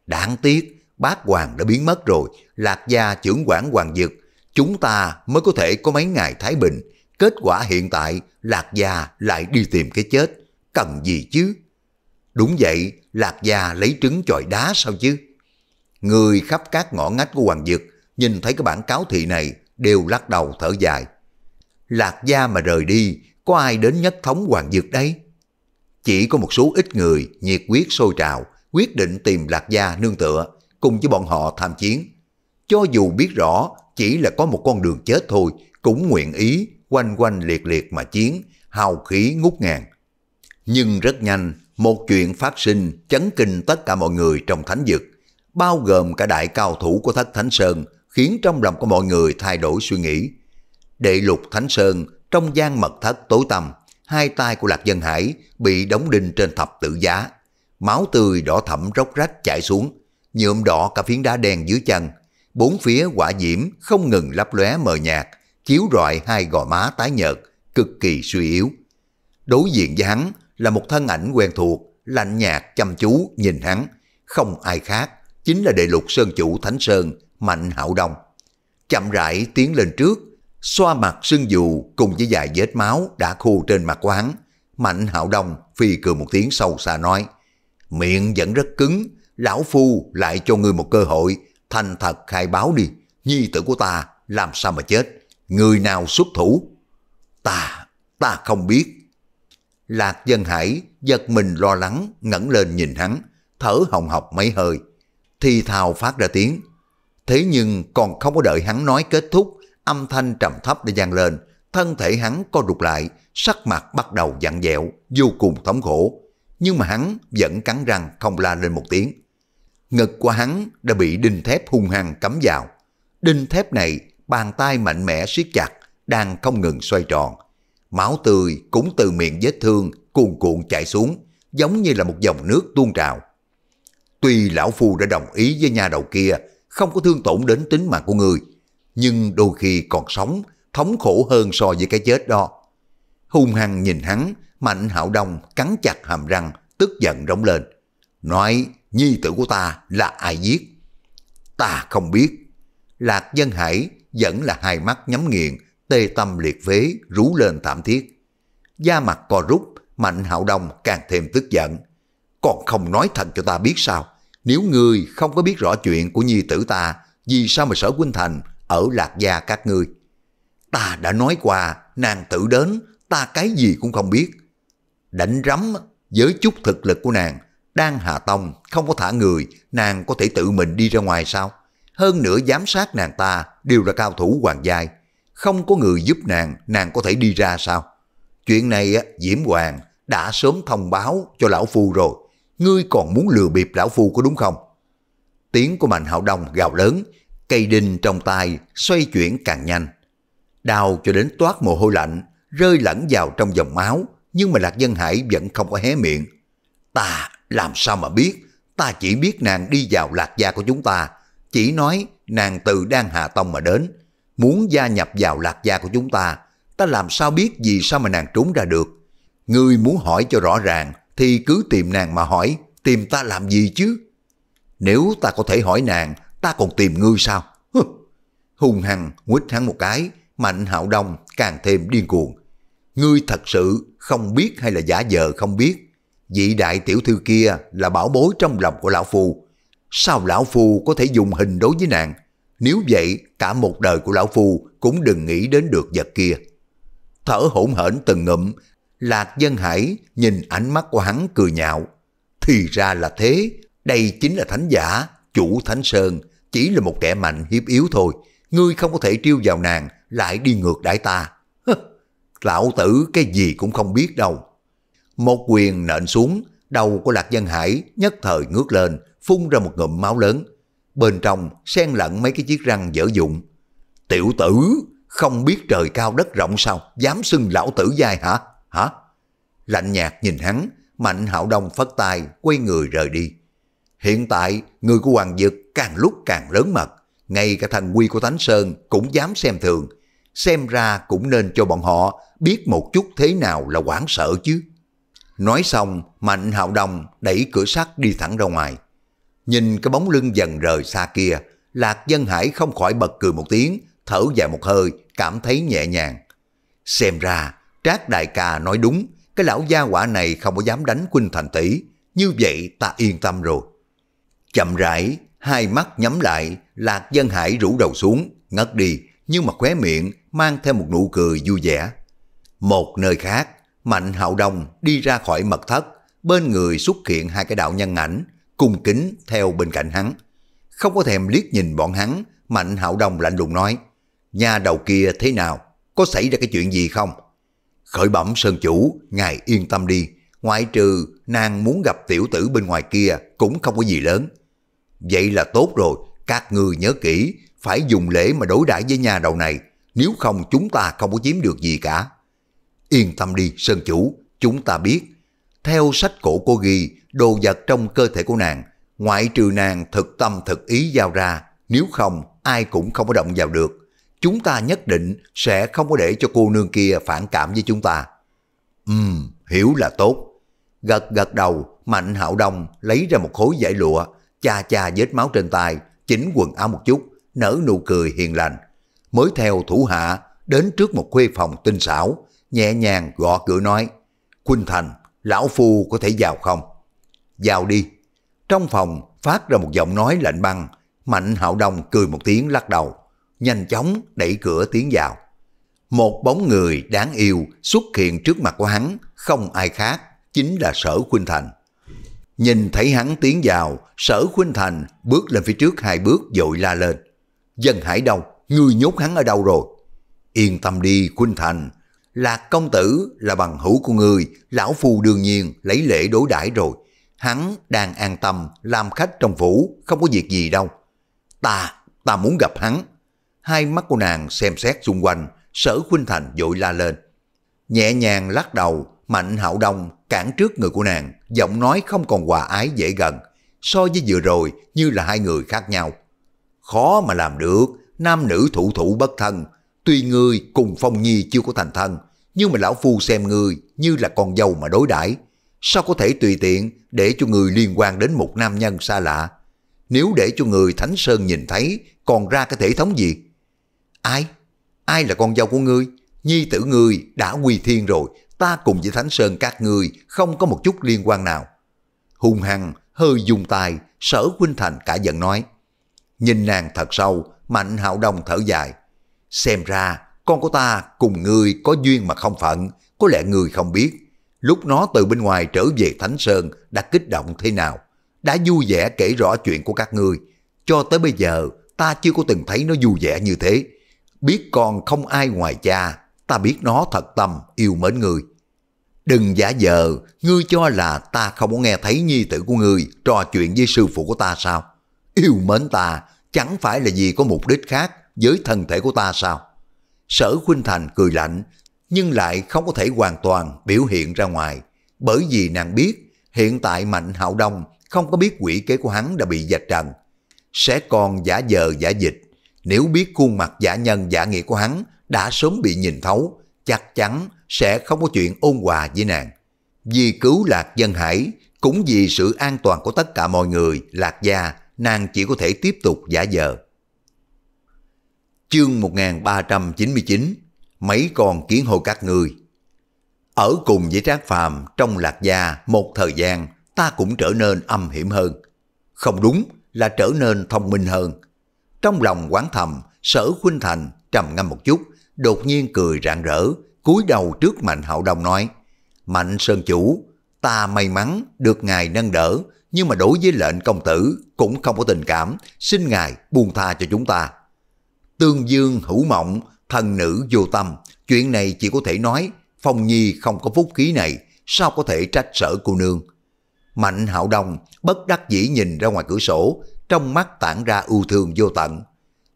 Đáng tiếc, bác hoàng đã biến mất rồi, Lạc gia trưởng quản hoàng dực, chúng ta mới có thể có mấy ngày thái bình. Kết quả hiện tại, Lạc gia lại đi tìm cái chết, cần gì chứ? Đúng vậy, Lạc gia lấy trứng chọi đá sao chứ? Người khắp các ngõ ngách của hoàng dực, nhìn thấy cái bản cáo thị này, đều lắc đầu thở dài. Lạc gia mà rời đi, có ai đến nhất thống hoàng dược đấy? Chỉ có một số ít người nhiệt huyết sôi trào, quyết định tìm Lạc Gia nương tựa, cùng với bọn họ tham chiến. Cho dù biết rõ chỉ là có một con đường chết thôi, cũng nguyện ý quanh quanh liệt liệt mà chiến, hào khí ngút ngàn. Nhưng rất nhanh, một chuyện phát sinh chấn kinh tất cả mọi người trong thánh vực, bao gồm cả đại cao thủ của thất Thánh Sơn, khiến trong lòng của mọi người thay đổi suy nghĩ. Đệ lục Thánh Sơn trong gian mật thất tối tăm, hai tay của Lạc Dân Hải bị đóng đinh trên thập tự giá. Máu tươi đỏ thẫm róc rách chảy xuống, nhuộm đỏ cả phiến đá đen dưới chân. Bốn phía quả diễm không ngừng lấp lóe mờ nhạt, chiếu rọi hai gò má tái nhợt, cực kỳ suy yếu. Đối diện với hắn là một thân ảnh quen thuộc, lạnh nhạt chăm chú nhìn hắn, không ai khác, chính là đệ lục sơn chủ Thánh Sơn, Mạnh Hạo Đông. Chậm rãi tiến lên trước, xoa mặt sưng dù cùng với vài vết máu đã khô trên mặt của hắn. Mạnh hạo đông phi cười một tiếng sâu xa nói, miệng vẫn rất cứng, lão phu lại cho ngươi một cơ hội, thành thật khai báo đi, nhi tử của ta làm sao mà chết, người nào xuất thủ? Ta, ta không biết. Lạc dân hải giật mình lo lắng ngẩng lên nhìn hắn, thở hồng hộc mấy hơi, thì thào phát ra tiếng. Thế nhưng còn không có đợi hắn nói kết thúc âm thanh trầm thấp đã vang lên, thân thể hắn co rụt lại, sắc mặt bắt đầu dặn dẹo, vô cùng thống khổ. Nhưng mà hắn vẫn cắn răng không la lên một tiếng. Ngực của hắn đã bị đinh thép hung hăng cắm vào. Đinh thép này, bàn tay mạnh mẽ siết chặt, đang không ngừng xoay tròn. Máu tươi cũng từ miệng vết thương cuồn cuộn chảy xuống, giống như là một dòng nước tuôn trào. Tuy lão phu đã đồng ý với nhà đầu kia, không có thương tổn đến tính mạng của người, nhưng đôi khi còn sống, thống khổ hơn so với cái chết đó. Hung hăng nhìn hắn, Mạnh Hạo Đông cắn chặt hàm răng, tức giận rống lên. Nói, nhi tử của ta là ai giết? Ta không biết. Lạc Dân Hải vẫn là hai mắt nhắm nghiền, tê tâm liệt vế, rú lên thảm thiết. Da mặt co rút, Mạnh Hạo Đông càng thêm tức giận. Còn không nói thật cho ta biết sao? Nếu ngươi không có biết rõ chuyện của nhi tử ta, vì sao mà sở Quynh Thành ở Lạc Gia các ngươi. Ta đã nói qua, nàng tự đến, ta cái gì cũng không biết. Đánh rắm với chút thực lực của nàng, đang hạ tông, không có thả người, nàng có thể tự mình đi ra ngoài sao? Hơn nữa giám sát nàng ta đều là cao thủ hoàng giai. Không có người giúp nàng, nàng có thể đi ra sao? Chuyện này Diễm Hoàng đã sớm thông báo cho Lão Phu rồi. Ngươi còn muốn lừa bịp Lão Phu có đúng không? Tiếng của Mạnh Hạo Đông gào lớn, cây đinh trong tay xoay chuyển càng nhanh. Đau cho đến toát mồ hôi lạnh, rơi lẫn vào trong dòng máu, nhưng mà Lạc Dân Hải vẫn không có hé miệng. Ta làm sao mà biết, ta chỉ biết nàng đi vào Lạc Gia của chúng ta, chỉ nói nàng từ Đan Hà Tông mà đến, muốn gia nhập vào Lạc Gia của chúng ta, ta làm sao biết vì sao mà nàng trốn ra được. Ngươi muốn hỏi cho rõ ràng thì cứ tìm nàng mà hỏi, tìm ta làm gì chứ? Nếu ta có thể hỏi nàng ta còn tìm ngươi sao? Hùng hằng quýt hắn một cái, mạnh hạo đông càng thêm điên cuồng. Ngươi thật sự không biết hay là giả dờ không biết. Vị đại tiểu thư kia là bảo bối trong lòng của lão phù. Sao lão phù có thể dùng hình đối với nàng? Nếu vậy, cả một đời của lão phù cũng đừng nghĩ đến được vật kia. Thở hổn hển từng ngụm, Lạc Dân Hải nhìn ánh mắt của hắn cười nhạo. Thì ra là thế, đây chính là thánh giả, chủ thánh sơn, chỉ là một kẻ mạnh hiếp yếu thôi. Ngươi không có thể trêu vào nàng, lại đi ngược đãi ta. Lão tử cái gì cũng không biết đâu. Một quyền nện xuống, đầu của Lạc Dân Hải nhất thời ngước lên, phun ra một ngụm máu lớn. Bên trong xen lẫn mấy cái chiếc răng dở dụng. Tiểu tử, không biết trời cao đất rộng sao, dám xưng lão tử dai hả? Hả? Lạnh nhạt nhìn hắn, Mạnh Hạo Đông phất tay, quay người rời đi. Hiện tại, người của Hoàng Dực càng lúc càng lớn mật, ngay cả thần quy của Thánh Sơn cũng dám xem thường, xem ra cũng nên cho bọn họ biết một chút thế nào là quảng sợ chứ. Nói xong, Mạnh Hạo Đồng đẩy cửa sắt đi thẳng ra ngoài. Nhìn cái bóng lưng dần rời xa kia, Lạc Dân Hải không khỏi bật cười một tiếng, thở dài một hơi, cảm thấy nhẹ nhàng. Xem ra, Trác Đại Ca nói đúng, cái lão gia quả này không có dám đánh Quynh Thành Tỷ, như vậy ta yên tâm rồi. Chậm rãi, hai mắt nhắm lại, Lạc Dân Hải rủ đầu xuống, ngất đi, nhưng mà khóe miệng mang theo một nụ cười vui vẻ. Một nơi khác, Mạnh Hạo Đông đi ra khỏi mật thất, bên người xuất hiện hai cái đạo nhân ảnh, cung kính theo bên cạnh hắn. Không có thèm liếc nhìn bọn hắn, Mạnh Hạo Đông lạnh lùng nói, nhà đầu kia thế nào, có xảy ra cái chuyện gì không? Khởi bẩm sơn chủ, ngài yên tâm đi, ngoại trừ nàng muốn gặp tiểu tử bên ngoài kia cũng không có gì lớn Vậy là tốt rồi, các người nhớ kỹ, phải dùng lễ mà đối đãi với nhà đầu này, nếu không chúng ta không có chiếm được gì cả. Yên tâm đi, Sơn Chủ, chúng ta biết. Theo sách cổ cô ghi, đồ vật trong cơ thể của nàng, ngoại trừ nàng thực tâm thực ý giao ra, nếu không ai cũng không có động vào được. Chúng ta nhất định sẽ không có để cho cô nương kia phản cảm với chúng ta. Ừm, hiểu là tốt. Gật gật đầu, Mạnh Hạo Đông lấy ra một khối giải lụa, cha cha vết máu trên tay, chỉnh quần áo một chút, nở nụ cười hiền lành. Mới theo thủ hạ, đến trước một khuê phòng tinh xảo, nhẹ nhàng gõ cửa nói, Quynh Thành, lão phu có thể vào không? Vào đi. Trong phòng phát ra một giọng nói lạnh băng, Mạnh Hạo Đông cười một tiếng lắc đầu, nhanh chóng đẩy cửa tiến vào. Một bóng người đáng yêu xuất hiện trước mặt của hắn, không ai khác, chính là Sở Quynh Thành. Nhìn thấy hắn tiến vào, sở khuynh thành bước lên phía trước hai bước dội la lên. Dân hải đâu? Ngươi nhốt hắn ở đâu rồi? Yên tâm đi khuynh thành, Lạc công tử là bằng hữu của người, lão phu đương nhiên lấy lễ đối đãi rồi. Hắn đang an tâm làm khách trong phủ, không có việc gì đâu. Ta, ta muốn gặp hắn. Hai mắt của nàng xem xét xung quanh, sở khuynh thành dội la lên. Nhẹ nhàng lắc đầu, mạnh hạo đông cản trước người của nàng, giọng nói không còn hòa ái dễ gần, so với vừa rồi như là hai người khác nhau. Khó mà làm được, nam nữ thủ thủ bất thân, tuy ngươi cùng Phong Nhi chưa có thành thân, nhưng mà lão phu xem ngươi như là con dâu mà đối đãi sao có thể tùy tiện để cho người liên quan đến một nam nhân xa lạ. Nếu để cho người Thánh Sơn nhìn thấy, còn ra cái thể thống gì? Ai? Ai là con dâu của ngươi? Nhi tử ngươi đã quy thiên rồi, ta cùng với Thánh Sơn các người không có một chút liên quan nào. Hung hăng, hơi dùng tài, sở Huynh Thành cả giận nói. Nhìn nàng thật sâu, Mạnh Hạo Đông thở dài. Xem ra, con của ta cùng người có duyên mà không phận, có lẽ người không biết. Lúc nó từ bên ngoài trở về Thánh Sơn đã kích động thế nào, đã vui vẻ kể rõ chuyện của các người, Cho tới bây giờ, ta chưa có từng thấy nó vui vẻ như thế. Biết con không ai ngoài cha, ta biết nó thật tâm yêu mến người. Đừng giả dờ. ngươi cho là ta không có nghe thấy nhi tử của ngươi trò chuyện với sư phụ của ta sao? Yêu mến ta chẳng phải là vì có mục đích khác với thân thể của ta sao? Sở Khuynh Thành cười lạnh, nhưng lại không có thể hoàn toàn biểu hiện ra ngoài, bởi vì nàng biết hiện tại Mạnh Hạo Đông không có biết quỷ kế của hắn đã bị dạch trần. Sẽ còn giả dờ giả dịch, nếu biết khuôn mặt giả nhân giả nghĩa của hắn đã sớm bị nhìn thấu, chắc chắn sẽ không có chuyện ôn hòa với nàng. Vì cứu Lạc Dân Hải, cũng vì sự an toàn của tất cả mọi người, Lạc Gia, nàng chỉ có thể tiếp tục giả dờ. Chương 1399 Mấy con kiến hồ các người Ở cùng với Trác Phàm trong Lạc Gia một thời gian ta cũng trở nên âm hiểm hơn. Không đúng là trở nên thông minh hơn. Trong lòng quán thầm, sở Khuynh Thành trầm ngâm một chút đột nhiên cười rạng rỡ, cúi đầu trước Mạnh Hạo Đông nói, Mạnh Sơn Chủ, ta may mắn được ngài nâng đỡ, nhưng mà đối với lệnh công tử cũng không có tình cảm, xin ngài buông tha cho chúng ta. Tương Dương hữu mộng, thần nữ vô tâm, chuyện này chỉ có thể nói, Phong Nhi không có phúc khí này, sao có thể trách sở cô nương. Mạnh Hạo Đông bất đắc dĩ nhìn ra ngoài cửa sổ, trong mắt tản ra ưu thương vô tận.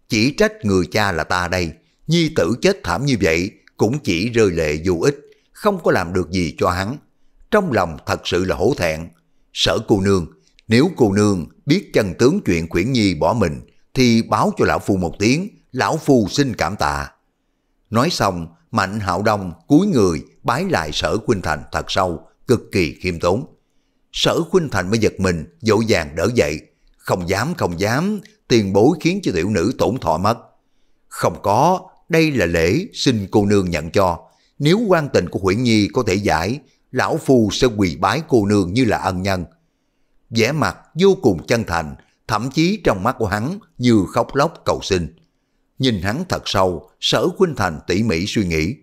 Chỉ trách người cha là ta đây, Nhi tử chết thảm như vậy cũng chỉ rơi lệ vô ích, không có làm được gì cho hắn. Trong lòng thật sự là hổ thẹn. Sở cô nương, nếu cô nương biết chân tướng chuyện Quyển Nhi bỏ mình, thì báo cho lão phu một tiếng, lão phu xin cảm tạ. Nói xong, Mạnh Hạo Đông cúi người bái lại sở Khuynh Thành thật sâu, cực kỳ khiêm tốn. Sở Khuynh Thành mới giật mình, dỗ dàng đỡ dậy. Không dám, không dám, tiền bối khiến cho tiểu nữ tổn thọ mất. Không có, đây là lễ xin cô nương nhận cho. Nếu quan tình của Huyễn Nhi có thể giải, lão phu sẽ quỳ bái cô nương như là ân nhân. vẻ mặt vô cùng chân thành, thậm chí trong mắt của hắn như khóc lóc cầu xin. Nhìn hắn thật sâu, sở Khuynh Thành tỉ mỉ suy nghĩ.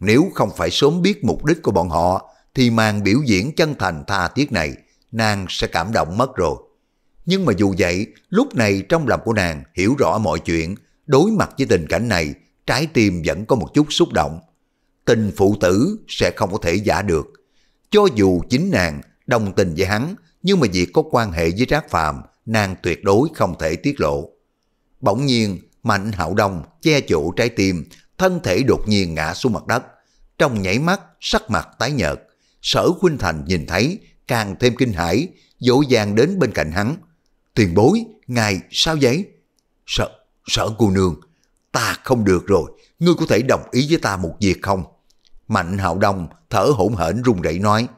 Nếu không phải sớm biết mục đích của bọn họ, thì màn biểu diễn chân thành tha thiết này, nàng sẽ cảm động mất rồi. Nhưng mà dù vậy, lúc này trong lòng của nàng hiểu rõ mọi chuyện, đối mặt với tình cảnh này, trái tim vẫn có một chút xúc động. Tình phụ tử sẽ không có thể giả được. Cho dù chính nàng đồng tình với hắn, nhưng mà việc có quan hệ với Trác Phàm, nàng tuyệt đối không thể tiết lộ. Bỗng nhiên, Mạnh Hạo Đông che chỗ trái tim, thân thể đột nhiên ngã xuống mặt đất. Trong nhảy mắt, sắc mặt tái nhợt, Sở huynh Thành nhìn thấy, càng thêm kinh hãi, dỗ dàng đến bên cạnh hắn. Tiền bối, ngài sao vậy? Sợ, sợ cô nương, ta không được rồi, ngươi có thể đồng ý với ta một việc không? Mạnh Hạo Đông thở hổn hển run rẩy nói,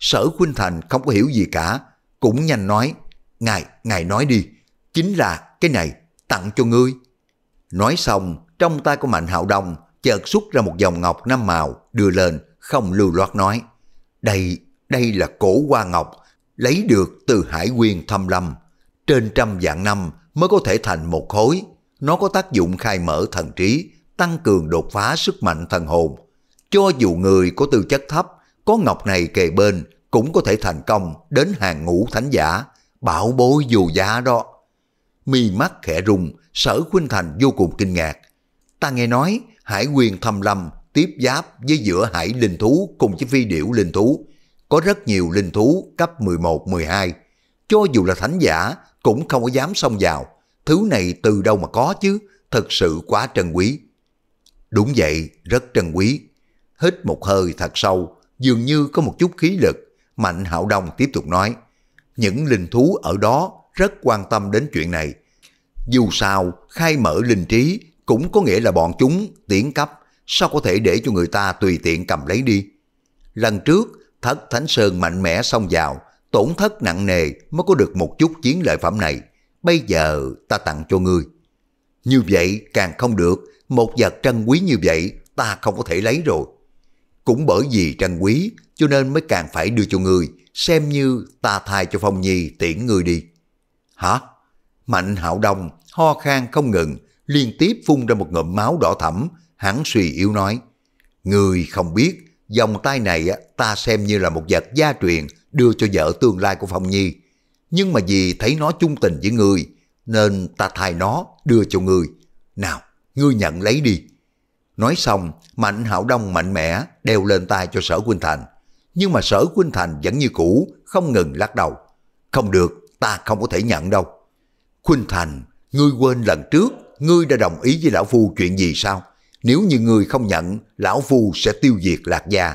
sở Khuynh Thành không có hiểu gì cả, cũng nhanh nói, ngài, ngài nói đi, chính là cái này, tặng cho ngươi. Nói xong, trong tay của Mạnh Hạo Đông chợt xuất ra một dòng ngọc năm màu đưa lên, không lưu loát nói, đây, đây là cổ hoa ngọc, lấy được từ hải Quyền thâm lâm, trên trăm vạn năm mới có thể thành một khối, nó có tác dụng khai mở thần trí, tăng cường đột phá sức mạnh thần hồn. Cho dù người có tư chất thấp, có ngọc này kề bên cũng có thể thành công đến hàng ngũ thánh giả, bảo bối dù giá đó. Mi mắt khẽ rung, sở khuynh thành vô cùng kinh ngạc. Ta nghe nói hải quyền thâm lâm tiếp giáp với giữa hải linh thú cùng với phi điểu linh thú. Có rất nhiều linh thú cấp 11-12. Cho dù là thánh giả cũng không có dám xông vào Thứ này từ đâu mà có chứ, thật sự quá trân quý. Đúng vậy, rất trân quý. Hít một hơi thật sâu, dường như có một chút khí lực. Mạnh Hạo Đông tiếp tục nói, những linh thú ở đó rất quan tâm đến chuyện này. Dù sao, khai mở linh trí cũng có nghĩa là bọn chúng tiến cấp, sao có thể để cho người ta tùy tiện cầm lấy đi. Lần trước, thất Thánh Sơn mạnh mẽ xông vào, tổn thất nặng nề mới có được một chút chiến lợi phẩm này bây giờ ta tặng cho ngươi. Như vậy càng không được, một vật trân quý như vậy ta không có thể lấy rồi. Cũng bởi vì trân quý cho nên mới càng phải đưa cho ngươi, xem như ta thay cho Phong Nhi tiễn ngươi đi. Hả? Mạnh hạo đông, ho khan không ngừng, liên tiếp phun ra một ngụm máu đỏ thẫm, hắn suy yếu nói. Ngươi không biết, dòng tay này ta xem như là một vật gia truyền đưa cho vợ tương lai của Phong Nhi, nhưng mà vì thấy nó chung tình với người, nên ta thay nó đưa cho người. Nào, ngươi nhận lấy đi. Nói xong, Mạnh Hạo Đông mạnh mẽ đeo lên tay cho Sở Quynh Thành. Nhưng mà Sở Quynh Thành vẫn như cũ, không ngừng lắc đầu. Không được, ta không có thể nhận đâu. Quynh Thành, ngươi quên lần trước, ngươi đã đồng ý với Lão Phu chuyện gì sao? Nếu như ngươi không nhận, Lão Phu sẽ tiêu diệt Lạc Gia.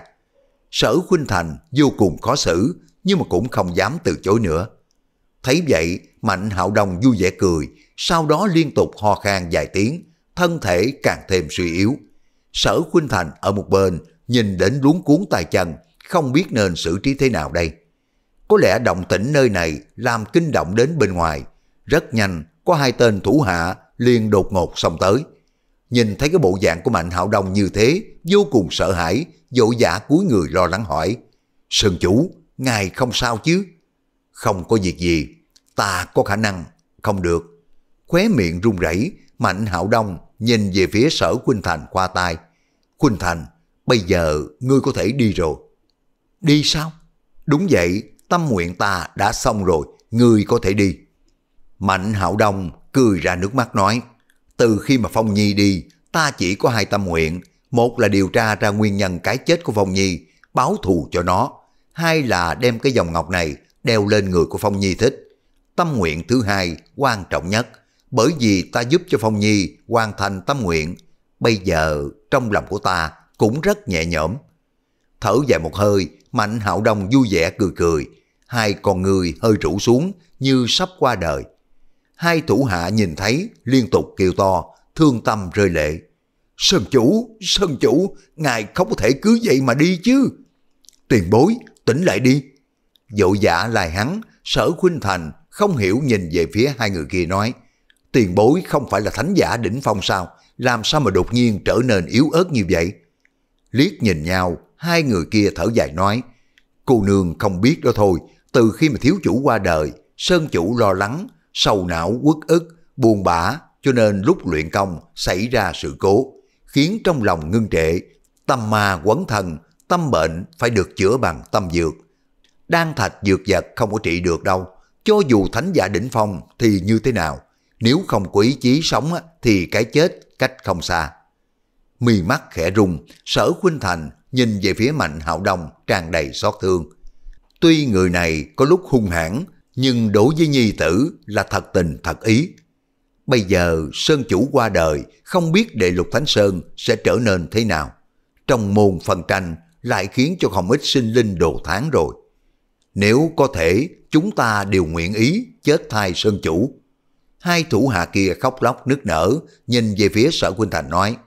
Sở Khuynh Thành vô cùng khó xử, nhưng mà cũng không dám từ chối nữa. Thấy vậy, Mạnh Hạo Đồng vui vẻ cười, sau đó liên tục ho khan vài tiếng, thân thể càng thêm suy yếu. Sở Khuynh Thành ở một bên, nhìn đến luống cuốn tài chân, không biết nên xử trí thế nào đây. Có lẽ động tĩnh nơi này làm kinh động đến bên ngoài. Rất nhanh, có hai tên thủ hạ liền đột ngột xông tới. Nhìn thấy cái bộ dạng của Mạnh Hạo đồng như thế, vô cùng sợ hãi, dỗ vã cuối người lo lắng hỏi. Sơn chủ, ngài không sao chứ? không có việc gì, ta có khả năng, không được. Khóe miệng run rẩy, Mạnh Hạo Đông nhìn về phía sở Khuynh Thành qua tay. Khuynh Thành, bây giờ ngươi có thể đi rồi. Đi sao? Đúng vậy, tâm nguyện ta đã xong rồi, ngươi có thể đi. Mạnh Hạo Đông cười ra nước mắt nói, từ khi mà Phong Nhi đi, ta chỉ có hai tâm nguyện, một là điều tra ra nguyên nhân cái chết của Phong Nhi, báo thù cho nó, hai là đem cái dòng ngọc này đeo lên người của Phong Nhi thích. Tâm nguyện thứ hai quan trọng nhất, bởi vì ta giúp cho Phong Nhi hoàn thành tâm nguyện. Bây giờ trong lòng của ta cũng rất nhẹ nhõm. Thở dài một hơi, Mạnh Hạo Đông vui vẻ cười cười, hai con người hơi rũ xuống như sắp qua đời. Hai thủ hạ nhìn thấy liên tục kêu to, thương tâm rơi lệ. Sơn chủ, sơn chủ, ngài không thể cứ vậy mà đi chứ. Tiền bối, tỉnh lại đi, Dội dã lại hắn, sở khuynh thành, không hiểu nhìn về phía hai người kia nói. Tiền bối không phải là thánh giả đỉnh phong sao, làm sao mà đột nhiên trở nên yếu ớt như vậy? Liếc nhìn nhau, hai người kia thở dài nói. Cô nương không biết đó thôi, từ khi mà thiếu chủ qua đời, sơn chủ lo lắng, sầu não uất ức, buồn bã, cho nên lúc luyện công xảy ra sự cố, khiến trong lòng ngưng trệ, tâm ma quấn thần, tâm bệnh phải được chữa bằng tâm dược đang thạch dược vật không có trị được đâu. Cho dù thánh giả đỉnh phong thì như thế nào? Nếu không có ý chí sống thì cái chết cách không xa. Mi mắt khẽ rung, sở khuynh thành nhìn về phía mạnh hạo đông tràn đầy xót thương. Tuy người này có lúc hung hãn nhưng đối với nhi tử là thật tình thật ý. Bây giờ Sơn Chủ qua đời, không biết đệ lục Thánh Sơn sẽ trở nên thế nào. Trong môn phần tranh lại khiến cho không ít sinh linh đồ tháng rồi. Nếu có thể, chúng ta đều nguyện ý chết thay sơn chủ. Hai thủ hạ kia khóc lóc nức nở, nhìn về phía sở Quynh Thành nói,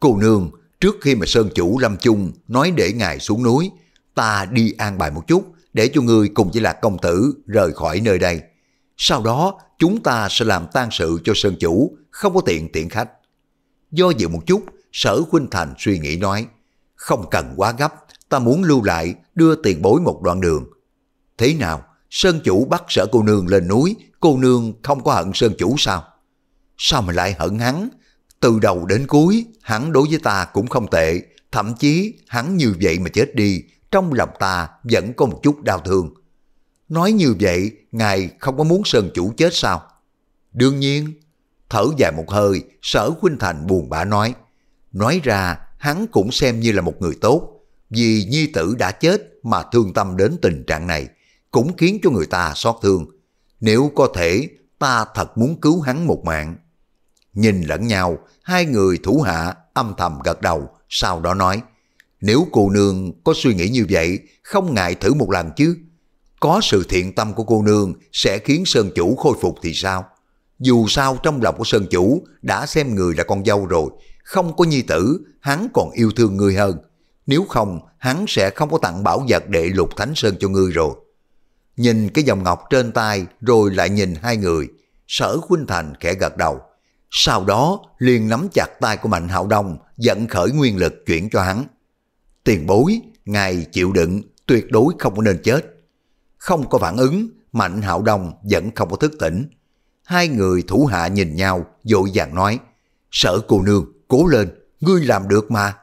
Cô nương, trước khi mà sơn chủ Lâm Chung nói để ngài xuống núi, ta đi an bài một chút để cho ngươi cùng với lạc công tử rời khỏi nơi đây. Sau đó, chúng ta sẽ làm tan sự cho sơn chủ, không có tiện tiện khách. Do dự một chút, sở Quynh Thành suy nghĩ nói, không cần quá gấp, ta muốn lưu lại đưa tiền bối một đoạn đường Thế nào, Sơn Chủ bắt sở cô nương lên núi, cô nương không có hận Sơn Chủ sao? Sao mà lại hận hắn? Từ đầu đến cuối, hắn đối với ta cũng không tệ, thậm chí hắn như vậy mà chết đi, trong lòng ta vẫn có một chút đau thương. Nói như vậy, ngài không có muốn Sơn Chủ chết sao? Đương nhiên, thở dài một hơi, sở huynh Thành buồn bã nói. Nói ra, hắn cũng xem như là một người tốt, vì nhi tử đã chết mà thương tâm đến tình trạng này cũng khiến cho người ta xót thương. Nếu có thể, ta thật muốn cứu hắn một mạng. Nhìn lẫn nhau, hai người thủ hạ âm thầm gật đầu, sau đó nói, nếu cô nương có suy nghĩ như vậy, không ngại thử một lần chứ. Có sự thiện tâm của cô nương sẽ khiến Sơn Chủ khôi phục thì sao? Dù sao trong lòng của Sơn Chủ đã xem người là con dâu rồi, không có nhi tử, hắn còn yêu thương người hơn. Nếu không, hắn sẽ không có tặng bảo vật đệ lục thánh sơn cho ngươi rồi. Nhìn cái dòng ngọc trên tay rồi lại nhìn hai người. Sở Khuynh Thành khẽ gật đầu. Sau đó liền nắm chặt tay của Mạnh Hạo Đông dẫn khởi nguyên lực chuyển cho hắn. Tiền bối, ngài chịu đựng tuyệt đối không có nên chết. Không có phản ứng, Mạnh Hạo Đông vẫn không có thức tỉnh. Hai người thủ hạ nhìn nhau, dội vàng nói, sở cô nương, cố lên, ngươi làm được mà.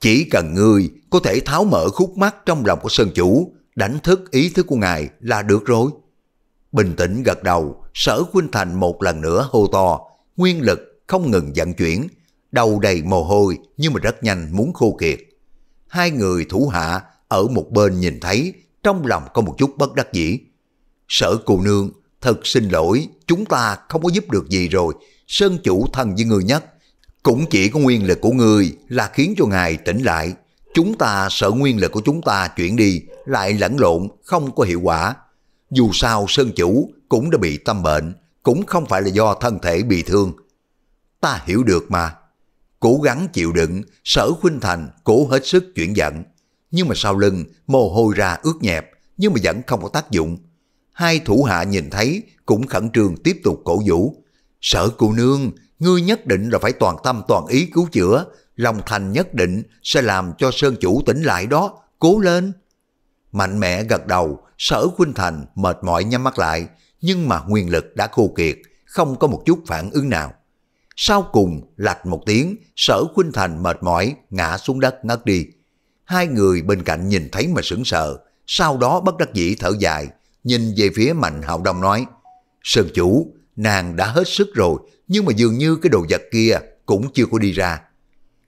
Chỉ cần ngươi có thể tháo mở khúc mắt trong lòng của Sơn Chủ, đánh thức ý thức của ngài là được rồi. Bình tĩnh gật đầu, sở Khuynh Thành một lần nữa hô to, nguyên lực không ngừng vận chuyển, đầu đầy mồ hôi nhưng mà rất nhanh muốn khô kiệt. Hai người thủ hạ ở một bên nhìn thấy, trong lòng có một chút bất đắc dĩ. Sở cô nương, thật xin lỗi, chúng ta không có giúp được gì rồi, sơn chủ thần với người nhất, cũng chỉ có nguyên lực của người là khiến cho ngài tỉnh lại Chúng ta sợ nguyên lực của chúng ta chuyển đi lại lẫn lộn không có hiệu quả. Dù sao Sơn Chủ cũng đã bị tâm bệnh, cũng không phải là do thân thể bị thương. Ta hiểu được mà. Cố gắng chịu đựng, sở khuynh thành, cố hết sức chuyển giận. Nhưng mà sau lưng, mồ hôi ra ướt nhẹp, nhưng mà vẫn không có tác dụng. Hai thủ hạ nhìn thấy, cũng khẩn trương tiếp tục cổ vũ. Sở cô nương, ngươi nhất định là phải toàn tâm toàn ý cứu chữa, lòng thành nhất định sẽ làm cho Sơn Chủ tỉnh lại đó, cố lên. Mạnh mẽ gật đầu, sở huynh Thành mệt mỏi nhắm mắt lại, nhưng mà nguyên lực đã khô kiệt, không có một chút phản ứng nào. Sau cùng, lạch một tiếng, sở huynh Thành mệt mỏi, ngã xuống đất ngất đi. Hai người bên cạnh nhìn thấy mà sững sờ, sau đó bất đắc dĩ thở dài, nhìn về phía Mạnh Hạo Đông nói, Sơn Chủ, nàng đã hết sức rồi, nhưng mà dường như cái đồ vật kia cũng chưa có đi ra.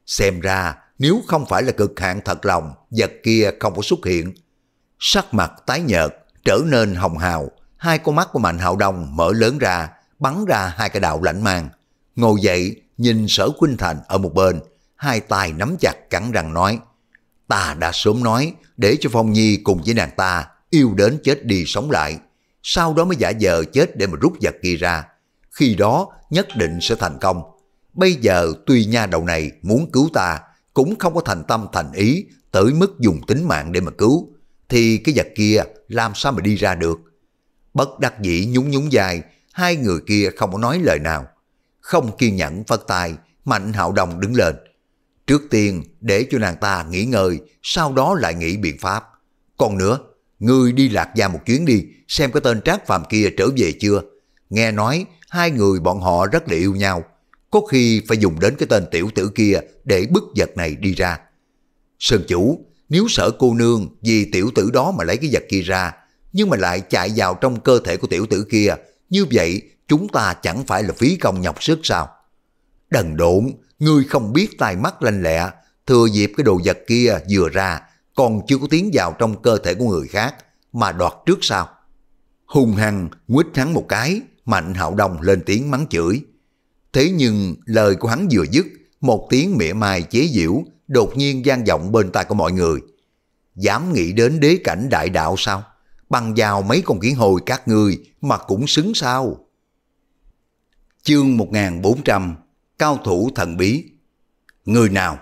Xem ra nếu không phải là cực hạn thật lòng, vật kia không có xuất hiện. Sắc mặt tái nhợt, trở nên hồng hào, hai con mắt của Mạnh Hạo Đông mở lớn ra, bắn ra hai cái đạo lạnh mang. Ngồi dậy, nhìn sở quynh Thành ở một bên, hai tay nắm chặt cắn răng nói. Ta đã sớm nói, để cho Phong Nhi cùng với nàng ta, yêu đến chết đi sống lại. Sau đó mới giả vờ chết để mà rút vật kia ra. Khi đó nhất định sẽ thành công Bây giờ tuy nha đầu này muốn cứu ta, cũng không có thành tâm thành ý tới mức dùng tính mạng để mà cứu, thì cái vật kia làm sao mà đi ra được. Bất đắc dĩ nhún nhún dài, hai người kia không có nói lời nào. Không kiên nhẫn phất tài, Mạnh Hạo Đồng đứng lên. Trước tiên để cho nàng ta nghỉ ngơi, sau đó lại nghĩ biện pháp. Còn nữa, ngươi đi lạc gia một chuyến đi, xem cái tên trác phàm kia trở về chưa. Nghe nói hai người bọn họ rất là yêu nhau, có khi phải dùng đến cái tên tiểu tử kia để bức vật này đi ra. Sơn chủ, nếu sợ cô nương vì tiểu tử đó mà lấy cái vật kia ra, nhưng mà lại chạy vào trong cơ thể của tiểu tử kia, như vậy chúng ta chẳng phải là phí công nhọc sức sao? Đần độn, ngươi không biết tai mắt lanh lẹ, thừa dịp cái đồ vật kia vừa ra, còn chưa có tiến vào trong cơ thể của người khác, mà đoạt trước sao? Hùng hăng, nguyết hắn một cái, mạnh hạo đồng lên tiếng mắng chửi. Thế nhưng lời của hắn vừa dứt, một tiếng mỉa mai chế giễu đột nhiên gian vọng bên tai của mọi người. Dám nghĩ đến đế cảnh đại đạo sao? Bằng vào mấy con kiến hồi các người mà cũng xứng sao? Chương 1400 Cao thủ thần bí Người nào?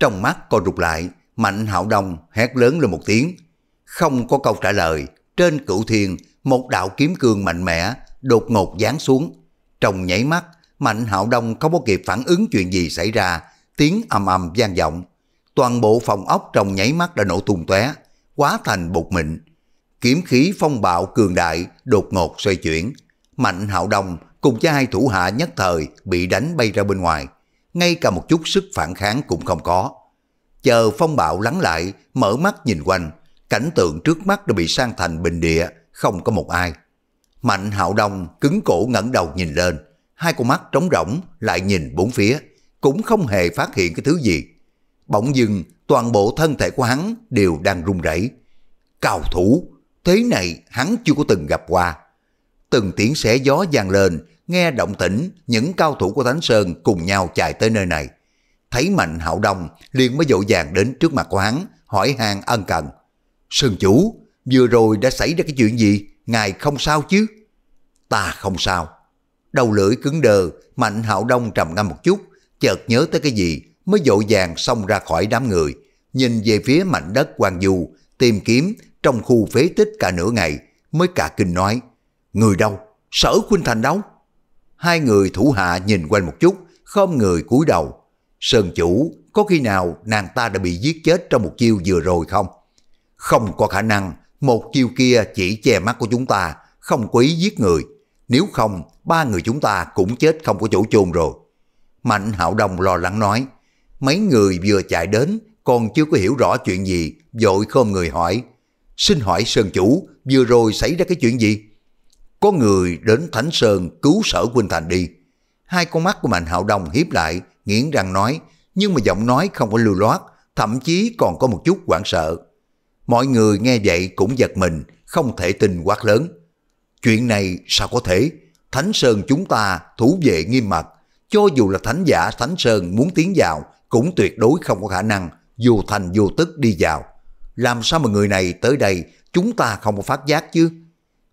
Trong mắt co rụt lại, Mạnh Hạo Đông hét lớn lên một tiếng. Không có câu trả lời, trên cửu thiên, một đạo kiếm cương mạnh mẽ, đột ngột giáng xuống. Trong nhảy mắt, Mạnh Hạo Đông không có kịp phản ứng chuyện gì xảy ra, tiếng ầm ầm vang vọng. Toàn bộ phòng ốc trong nháy mắt đã nổ tung tóe, quá thành bột mịn. Kiếm khí phong bạo cường đại đột ngột xoay chuyển. Mạnh Hạo Đông cùng với hai thủ hạ nhất thời bị đánh bay ra bên ngoài. Ngay cả một chút sức phản kháng cũng không có. Chờ phong bạo lắng lại, mở mắt nhìn quanh, cảnh tượng trước mắt đã bị sang thành bình địa, không có một ai. Mạnh Hạo Đông cứng cổ ngẩng đầu nhìn lên, hai con mắt trống rỗng lại nhìn bốn phía, cũng không hề phát hiện cái thứ gì. Bỗng dưng, toàn bộ thân thể của hắn đều đang run rẩy. Cao thủ, thế này hắn chưa có từng gặp qua. Từng tiếng xé gió vang lên, nghe động tĩnh, những cao thủ của Thánh Sơn cùng nhau chạy tới nơi này. Thấy Mạnh Hạo Đông liền mới dội dàng đến trước mặt của hắn, hỏi hàng ân cần. Sơn chủ, vừa rồi đã xảy ra cái chuyện gì, ngài không sao chứ? Ta không sao. Đầu lưỡi cứng đờ, Mạnh Hạo Đông trầm ngâm một chút, chợt nhớ tới cái gì mới dội vàng xông ra khỏi đám người, nhìn về phía mảnh đất Hoàng Du, tìm kiếm trong khu phế tích cả nửa ngày, mới cả kinh nói, người đâu, sở Khuynh Thành đâu? Hai người thủ hạ nhìn quanh một chút, không người cúi đầu. Sơn chủ, có khi nào nàng ta đã bị giết chết trong một chiêu vừa rồi không? Không có khả năng, một chiêu kia chỉ che mắt của chúng ta, không quý giết người. Nếu không, ba người chúng ta cũng chết không có chỗ chôn rồi. Mạnh Hạo Đồng lo lắng nói, mấy người vừa chạy đến còn chưa có hiểu rõ chuyện gì, vội khom người hỏi. Xin hỏi Sơn Chủ, vừa rồi xảy ra cái chuyện gì? Có người đến Thánh Sơn cứu sở Quỳnh Thành đi. Hai con mắt của Mạnh Hạo Đồng hiếp lại, nghiến răng nói, nhưng mà giọng nói không có lưu loát, thậm chí còn có một chút hoảng sợ. Mọi người nghe vậy cũng giật mình, không thể tin quát lớn. Chuyện này sao có thể? Thánh Sơn chúng ta thủ vệ nghiêm mật. Cho dù là thánh giả Thánh Sơn muốn tiến vào cũng tuyệt đối không có khả năng dù thành dù tức đi vào. Làm sao mà người này tới đây chúng ta không có phát giác chứ?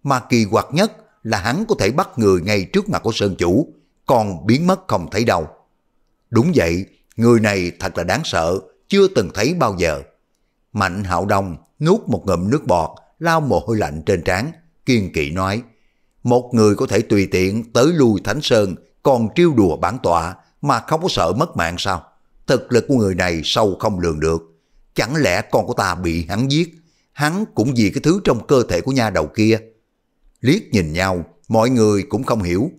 Mà kỳ quặc nhất là hắn có thể bắt người ngay trước mặt của Sơn Chủ, còn biến mất không thấy đâu. Đúng vậy, người này thật là đáng sợ, chưa từng thấy bao giờ. Mạnh hạo đông nuốt một ngụm nước bọt, lao mồ hôi lạnh trên trán kiên kỵ nói, một người có thể tùy tiện tới lui Thánh Sơn còn trêu đùa bản tọa mà không có sợ mất mạng sao? Thực lực của người này sâu không lường được. Chẳng lẽ con của ta bị hắn giết? Hắn cũng vì cái thứ trong cơ thể của nha đầu kia. Liếc nhìn nhau, mọi người cũng không hiểu.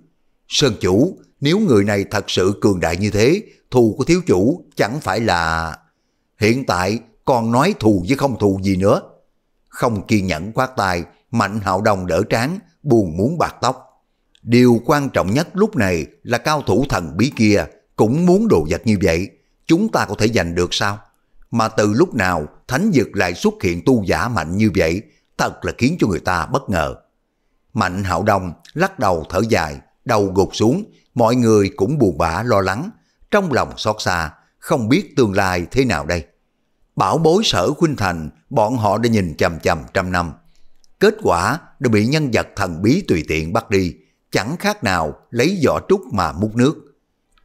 Sơn chủ, nếu người này thật sự cường đại như thế, thù của thiếu chủ chẳng phải là... Hiện tại còn nói thù với không thù gì nữa. Không kiên nhẫn quát tài, Mạnh Hạo Đồng đỡ trán, buồn muốn bạc tóc. Điều quan trọng nhất lúc này là cao thủ thần bí kia cũng muốn đồ vật như vậy. Chúng ta có thể giành được sao? Mà từ lúc nào thánh dược lại xuất hiện tu giả mạnh như vậy, thật là khiến cho người ta bất ngờ. Mạnh Hạo Đồng lắc đầu thở dài, đầu gục xuống, mọi người cũng buồn bã lo lắng, trong lòng xót xa, không biết tương lai thế nào đây. Bảo bối sở khuynh thành, bọn họ đã nhìn chầm chầm trăm năm. Kết quả đã bị nhân vật thần bí tùy tiện bắt đi, chẳng khác nào lấy vỏ trúc mà múc nước.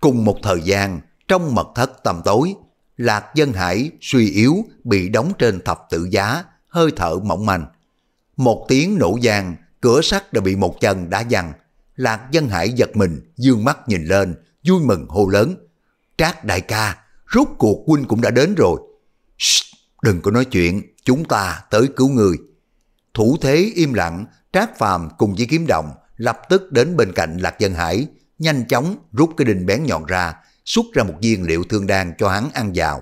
Cùng một thời gian, trong mật thất tầm tối, Lạc Dân Hải suy yếu bị đóng trên thập tự giá, hơi thở mỏng manh. Một tiếng nổ vang, cửa sắt đã bị một chân đá văng. Lạc Dân Hải giật mình, dương mắt nhìn lên, vui mừng hô lớn. Trác đại ca, rút cuộc huynh cũng đã đến rồi. Shh, đừng có nói chuyện, chúng ta tới cứu người. Thủ thế im lặng, Trác Phàm cùng với kiếm đồng lập tức đến bên cạnh Lạc Dân Hải, nhanh chóng rút cái đinh bén nhọn ra, xuất ra một viên liệu thương đan cho hắn ăn vào.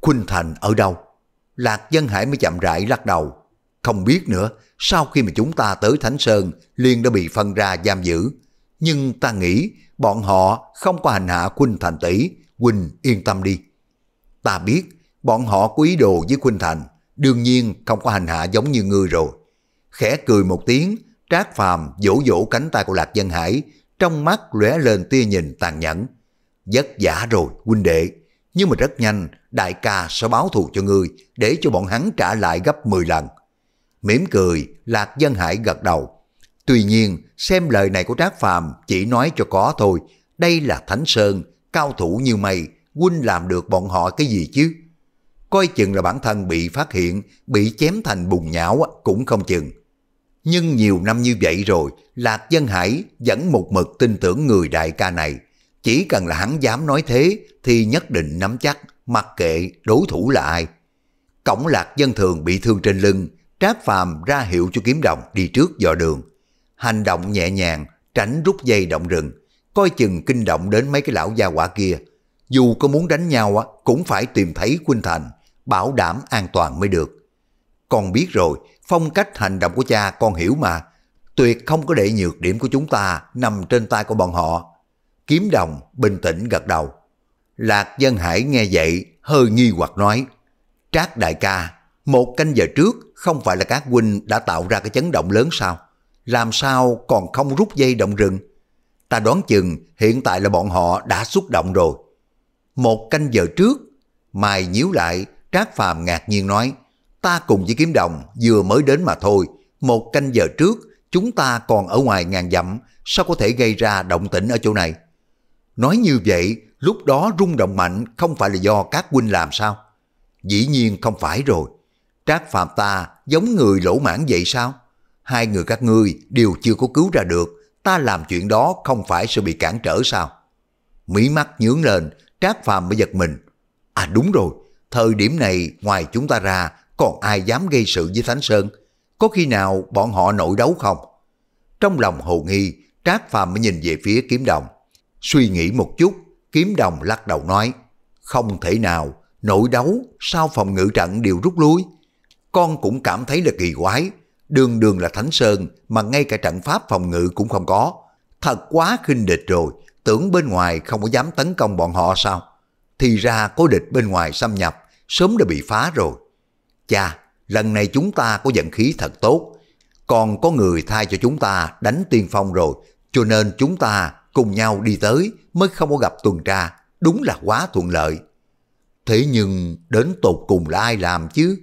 Khuynh Thành ở đâu? Lạc Dân Hải mới chậm rãi lắc đầu. Không biết nữa, sau khi mà chúng ta tới Thánh Sơn, liền đã bị phân ra giam giữ. Nhưng ta nghĩ bọn họ không có hành hạ Khuynh Thành tỷ, Quỳnh yên tâm đi. Ta biết bọn họ có ý đồ với Khuynh Thành, đương nhiên không có hành hạ giống như ngươi rồi khẽ cười một tiếng, trác phàm vỗ vỗ cánh tay của Lạc Dân Hải, trong mắt lóe lên tia nhìn tàn nhẫn. Vất giả rồi, huynh đệ, nhưng mà rất nhanh, đại ca sẽ báo thù cho ngươi, để cho bọn hắn trả lại gấp 10 lần. Mỉm cười, Lạc Dân Hải gật đầu. Tuy nhiên, xem lời này của Trác Phàm chỉ nói cho có thôi, đây là Thánh Sơn, cao thủ như mày, huynh làm được bọn họ cái gì chứ? Coi chừng là bản thân bị phát hiện, bị chém thành bùn nhão cũng không chừng. Nhưng nhiều năm như vậy rồi, Lạc Dân Hải vẫn một mực tin tưởng người đại ca này. Chỉ cần là hắn dám nói thế thì nhất định nắm chắc, mặc kệ đối thủ là ai. Cổng Lạc Dân Thường bị thương trên lưng, Trác Phàm ra hiệu cho kiếm đồng đi trước dò đường. Hành động nhẹ nhàng, tránh rút dây động rừng, coi chừng kinh động đến mấy cái lão gia quả kia. Dù có muốn đánh nhau cũng phải tìm thấy Quynh Thành, bảo đảm an toàn mới được. Còn biết rồi, Phong cách hành động của cha con hiểu mà. Tuyệt không có để nhược điểm của chúng ta nằm trên tay của bọn họ. Kiếm đồng bình tĩnh gật đầu. Lạc Dân Hải nghe vậy hơi nghi hoặc nói. Trác đại ca, một canh giờ trước không phải là các huynh đã tạo ra cái chấn động lớn sao? Làm sao còn không rút dây động rừng? Ta đoán chừng hiện tại là bọn họ đã xúc động rồi. Một canh giờ trước, mài nhíu lại, Trác Phàm ngạc nhiên nói, ta cùng với kiếm đồng vừa mới đến mà thôi, một canh giờ trước chúng ta còn ở ngoài ngàn dặm, sao có thể gây ra động tĩnh ở chỗ này? Nói như vậy, lúc đó rung động mạnh không phải là do các huynh làm sao? Dĩ nhiên không phải rồi. Trác phạm ta giống người lỗ mãn vậy sao? Hai người các ngươi đều chưa có cứu ra được, ta làm chuyện đó không phải sẽ bị cản trở sao? Mỹ mắt nhướng lên, Trác phàm mới giật mình. À đúng rồi, thời điểm này ngoài chúng ta ra còn ai dám gây sự với Thánh Sơn? Có khi nào bọn họ nổi đấu không? Trong lòng hồ nghi, Trác Phàm mới nhìn về phía kiếm đồng. Suy nghĩ một chút, kiếm đồng lắc đầu nói, không thể nào, nổi đấu, sao phòng ngự trận đều rút lui? Con cũng cảm thấy là kỳ quái, đường đường là Thánh Sơn mà ngay cả trận pháp phòng ngự cũng không có. Thật quá khinh địch rồi, tưởng bên ngoài không có dám tấn công bọn họ sao? Thì ra có địch bên ngoài xâm nhập, sớm đã bị phá rồi. Cha, lần này chúng ta có vận khí thật tốt, còn có người thay cho chúng ta đánh tiên phong rồi, cho nên chúng ta cùng nhau đi tới mới không có gặp tuần tra, đúng là quá thuận lợi. Thế nhưng đến tột cùng là ai làm chứ?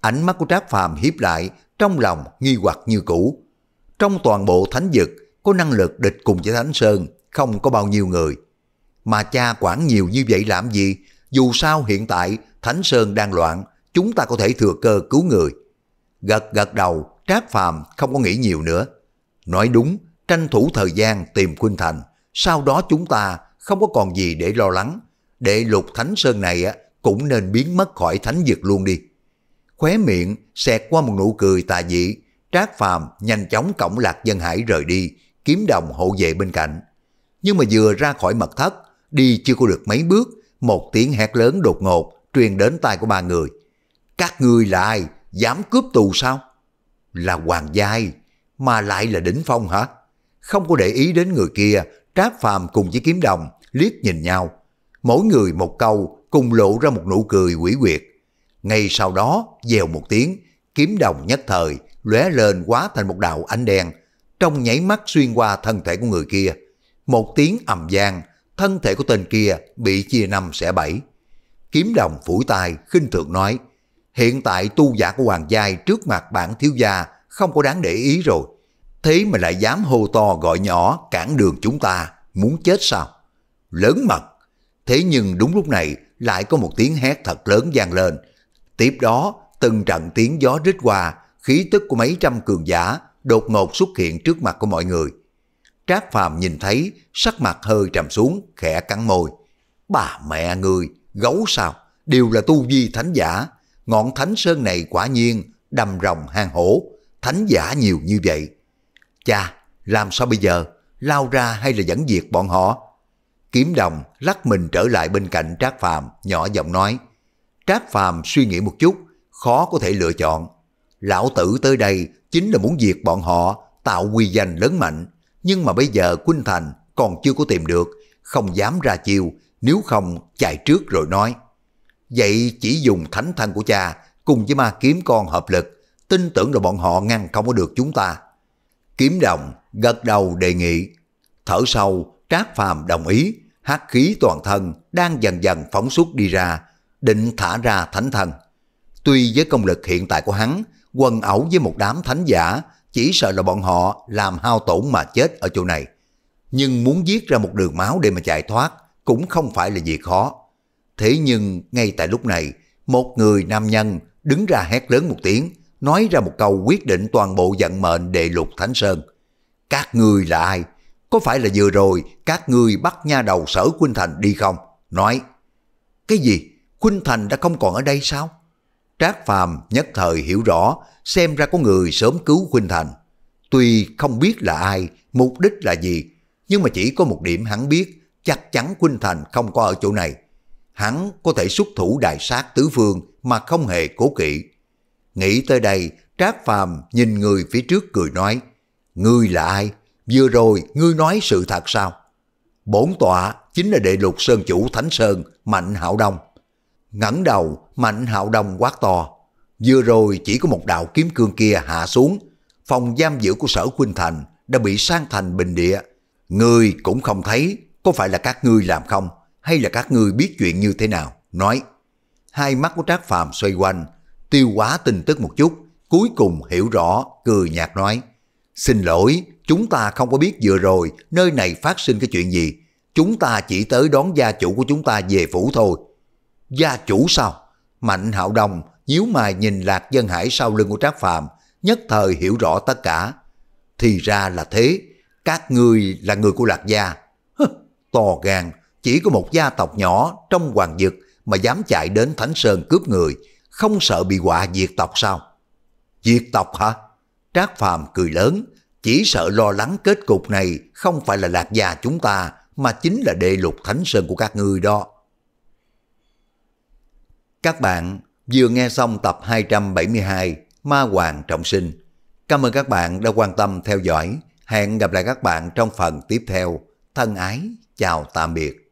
Ánh mắt của Trác Phàm hiếp lại, trong lòng nghi hoặc như cũ. Trong toàn bộ thánh vực, có năng lực địch cùng với Thánh Sơn, không có bao nhiêu người. Mà cha quản nhiều như vậy làm gì? Dù sao hiện tại Thánh Sơn đang loạn, chúng ta có thể thừa cơ cứu người. Gật gật đầu, Trác Phàm không có nghĩ nhiều nữa. Nói đúng, tranh thủ thời gian tìm Khuynh Thành, sau đó chúng ta không có còn gì để lo lắng. Đệ lục Thánh Sơn này á cũng nên biến mất khỏi thánh vực luôn đi. Khóe miệng xẹt qua một nụ cười tà dị, Trác Phàm nhanh chóng cổng lạc dân hải rời đi, kiếm đồng hộ vệ bên cạnh. Nhưng mà vừa ra khỏi mật thất, đi chưa có được mấy bước, một tiếng hét lớn đột ngột truyền đến tai của ba người. Các ngươi là ai? Dám cướp tù sao? Là Hoàng Giai, mà lại là đỉnh phong hả? Không có để ý đến người kia, Trác Phàm cùng với Kiếm Đồng liếc nhìn nhau. Mỗi người một câu cùng lộ ra một nụ cười quỷ quyệt. Ngay sau đó, dèo một tiếng, Kiếm Đồng nhất thời lóe lên quá thành một đạo ánh đen, trong nháy mắt xuyên qua thân thể của người kia. Một tiếng ầm gian thân thể của tên kia bị chia năm xẻ bảy. Kiếm Đồng phủi tay khinh thường nói, Hiện tại tu giả của Hoàng Giai trước mặt bản thiếu gia không có đáng để ý rồi. Thế mà lại dám hô to gọi nhỏ cản đường chúng ta, muốn chết sao? Lớn mật. Thế nhưng đúng lúc này lại có một tiếng hét thật lớn vang lên. Tiếp đó, từng trận tiếng gió rít qua, khí tức của mấy trăm cường giả đột ngột xuất hiện trước mặt của mọi người. Trác Phàm nhìn thấy, sắc mặt hơi trầm xuống, khẽ cắn môi. Bà mẹ người, gấu sao? Đều là tu vi thánh giả, ngọn thánh sơn này quả nhiên đầm rồng hang hổ, thánh giả nhiều như vậy. cha làm sao bây giờ? Lao ra hay là dẫn diệt bọn họ? Kiếm đồng lắc mình trở lại bên cạnh Trác Phàm nhỏ giọng nói. Trác Phàm suy nghĩ một chút, khó có thể lựa chọn. Lão tử tới đây chính là muốn diệt bọn họ, tạo quy danh lớn mạnh. Nhưng mà bây giờ Quynh Thành còn chưa có tìm được, không dám ra chiêu, nếu không chạy trước rồi nói. Vậy chỉ dùng thánh thân của cha cùng với ma kiếm con hợp lực, tin tưởng là bọn họ ngăn không có được chúng ta. Kiếm đồng gật đầu đề nghị, thở sâu, trác phàm đồng ý, hắc khí toàn thân đang dần dần phóng xuất đi ra, định thả ra thánh thân. Tuy với công lực hiện tại của hắn, quần ẩu với một đám thánh giả, chỉ sợ là bọn họ làm hao tổn mà chết ở chỗ này. Nhưng muốn giết ra một đường máu để mà chạy thoát cũng không phải là gì khó. Thế nhưng ngay tại lúc này, một người nam nhân đứng ra hét lớn một tiếng, nói ra một câu quyết định toàn bộ vận mệnh đệ lục Thánh Sơn. Các ngươi là ai? Có phải là vừa rồi các ngươi bắt nha đầu sở Quynh Thành đi không? Nói, cái gì? Quynh Thành đã không còn ở đây sao? Trác Phàm nhất thời hiểu rõ, xem ra có người sớm cứu Quynh Thành. Tuy không biết là ai, mục đích là gì, nhưng mà chỉ có một điểm hắn biết, chắc chắn Quynh Thành không có ở chỗ này hắn có thể xuất thủ đại sát tứ phương mà không hề cố kỵ. Nghĩ tới đây, Trác Phàm nhìn người phía trước cười nói, Ngươi là ai? Vừa rồi ngươi nói sự thật sao? Bổn tọa chính là đệ lục sơn chủ Thánh Sơn, Mạnh Hạo Đông. ngẩng đầu, Mạnh Hạo Đông quát to. Vừa rồi chỉ có một đạo kiếm cương kia hạ xuống, phòng giam giữ của sở Khuynh Thành đã bị sang thành bình địa. Ngươi cũng không thấy, có phải là các ngươi làm không? hay là các ngươi biết chuyện như thế nào? Nói. Hai mắt của Trác Phàm xoay quanh, tiêu quá tin tức một chút, cuối cùng hiểu rõ, cười nhạt nói. Xin lỗi, chúng ta không có biết vừa rồi nơi này phát sinh cái chuyện gì. Chúng ta chỉ tới đón gia chủ của chúng ta về phủ thôi. Gia chủ sao? Mạnh Hạo Đồng nhíu mày nhìn Lạc Dân Hải sau lưng của Trác Phàm, nhất thời hiểu rõ tất cả. Thì ra là thế, các ngươi là người của Lạc gia. to gan, chỉ có một gia tộc nhỏ trong hoàng dực mà dám chạy đến Thánh Sơn cướp người, không sợ bị họa diệt tộc sao? Diệt tộc hả? Trác Phàm cười lớn, chỉ sợ lo lắng kết cục này không phải là lạc gia chúng ta, mà chính là đệ lục Thánh Sơn của các ngươi đó. Các bạn vừa nghe xong tập 272 Ma Hoàng Trọng Sinh. Cảm ơn các bạn đã quan tâm theo dõi. Hẹn gặp lại các bạn trong phần tiếp theo. Thân ái, chào tạm biệt.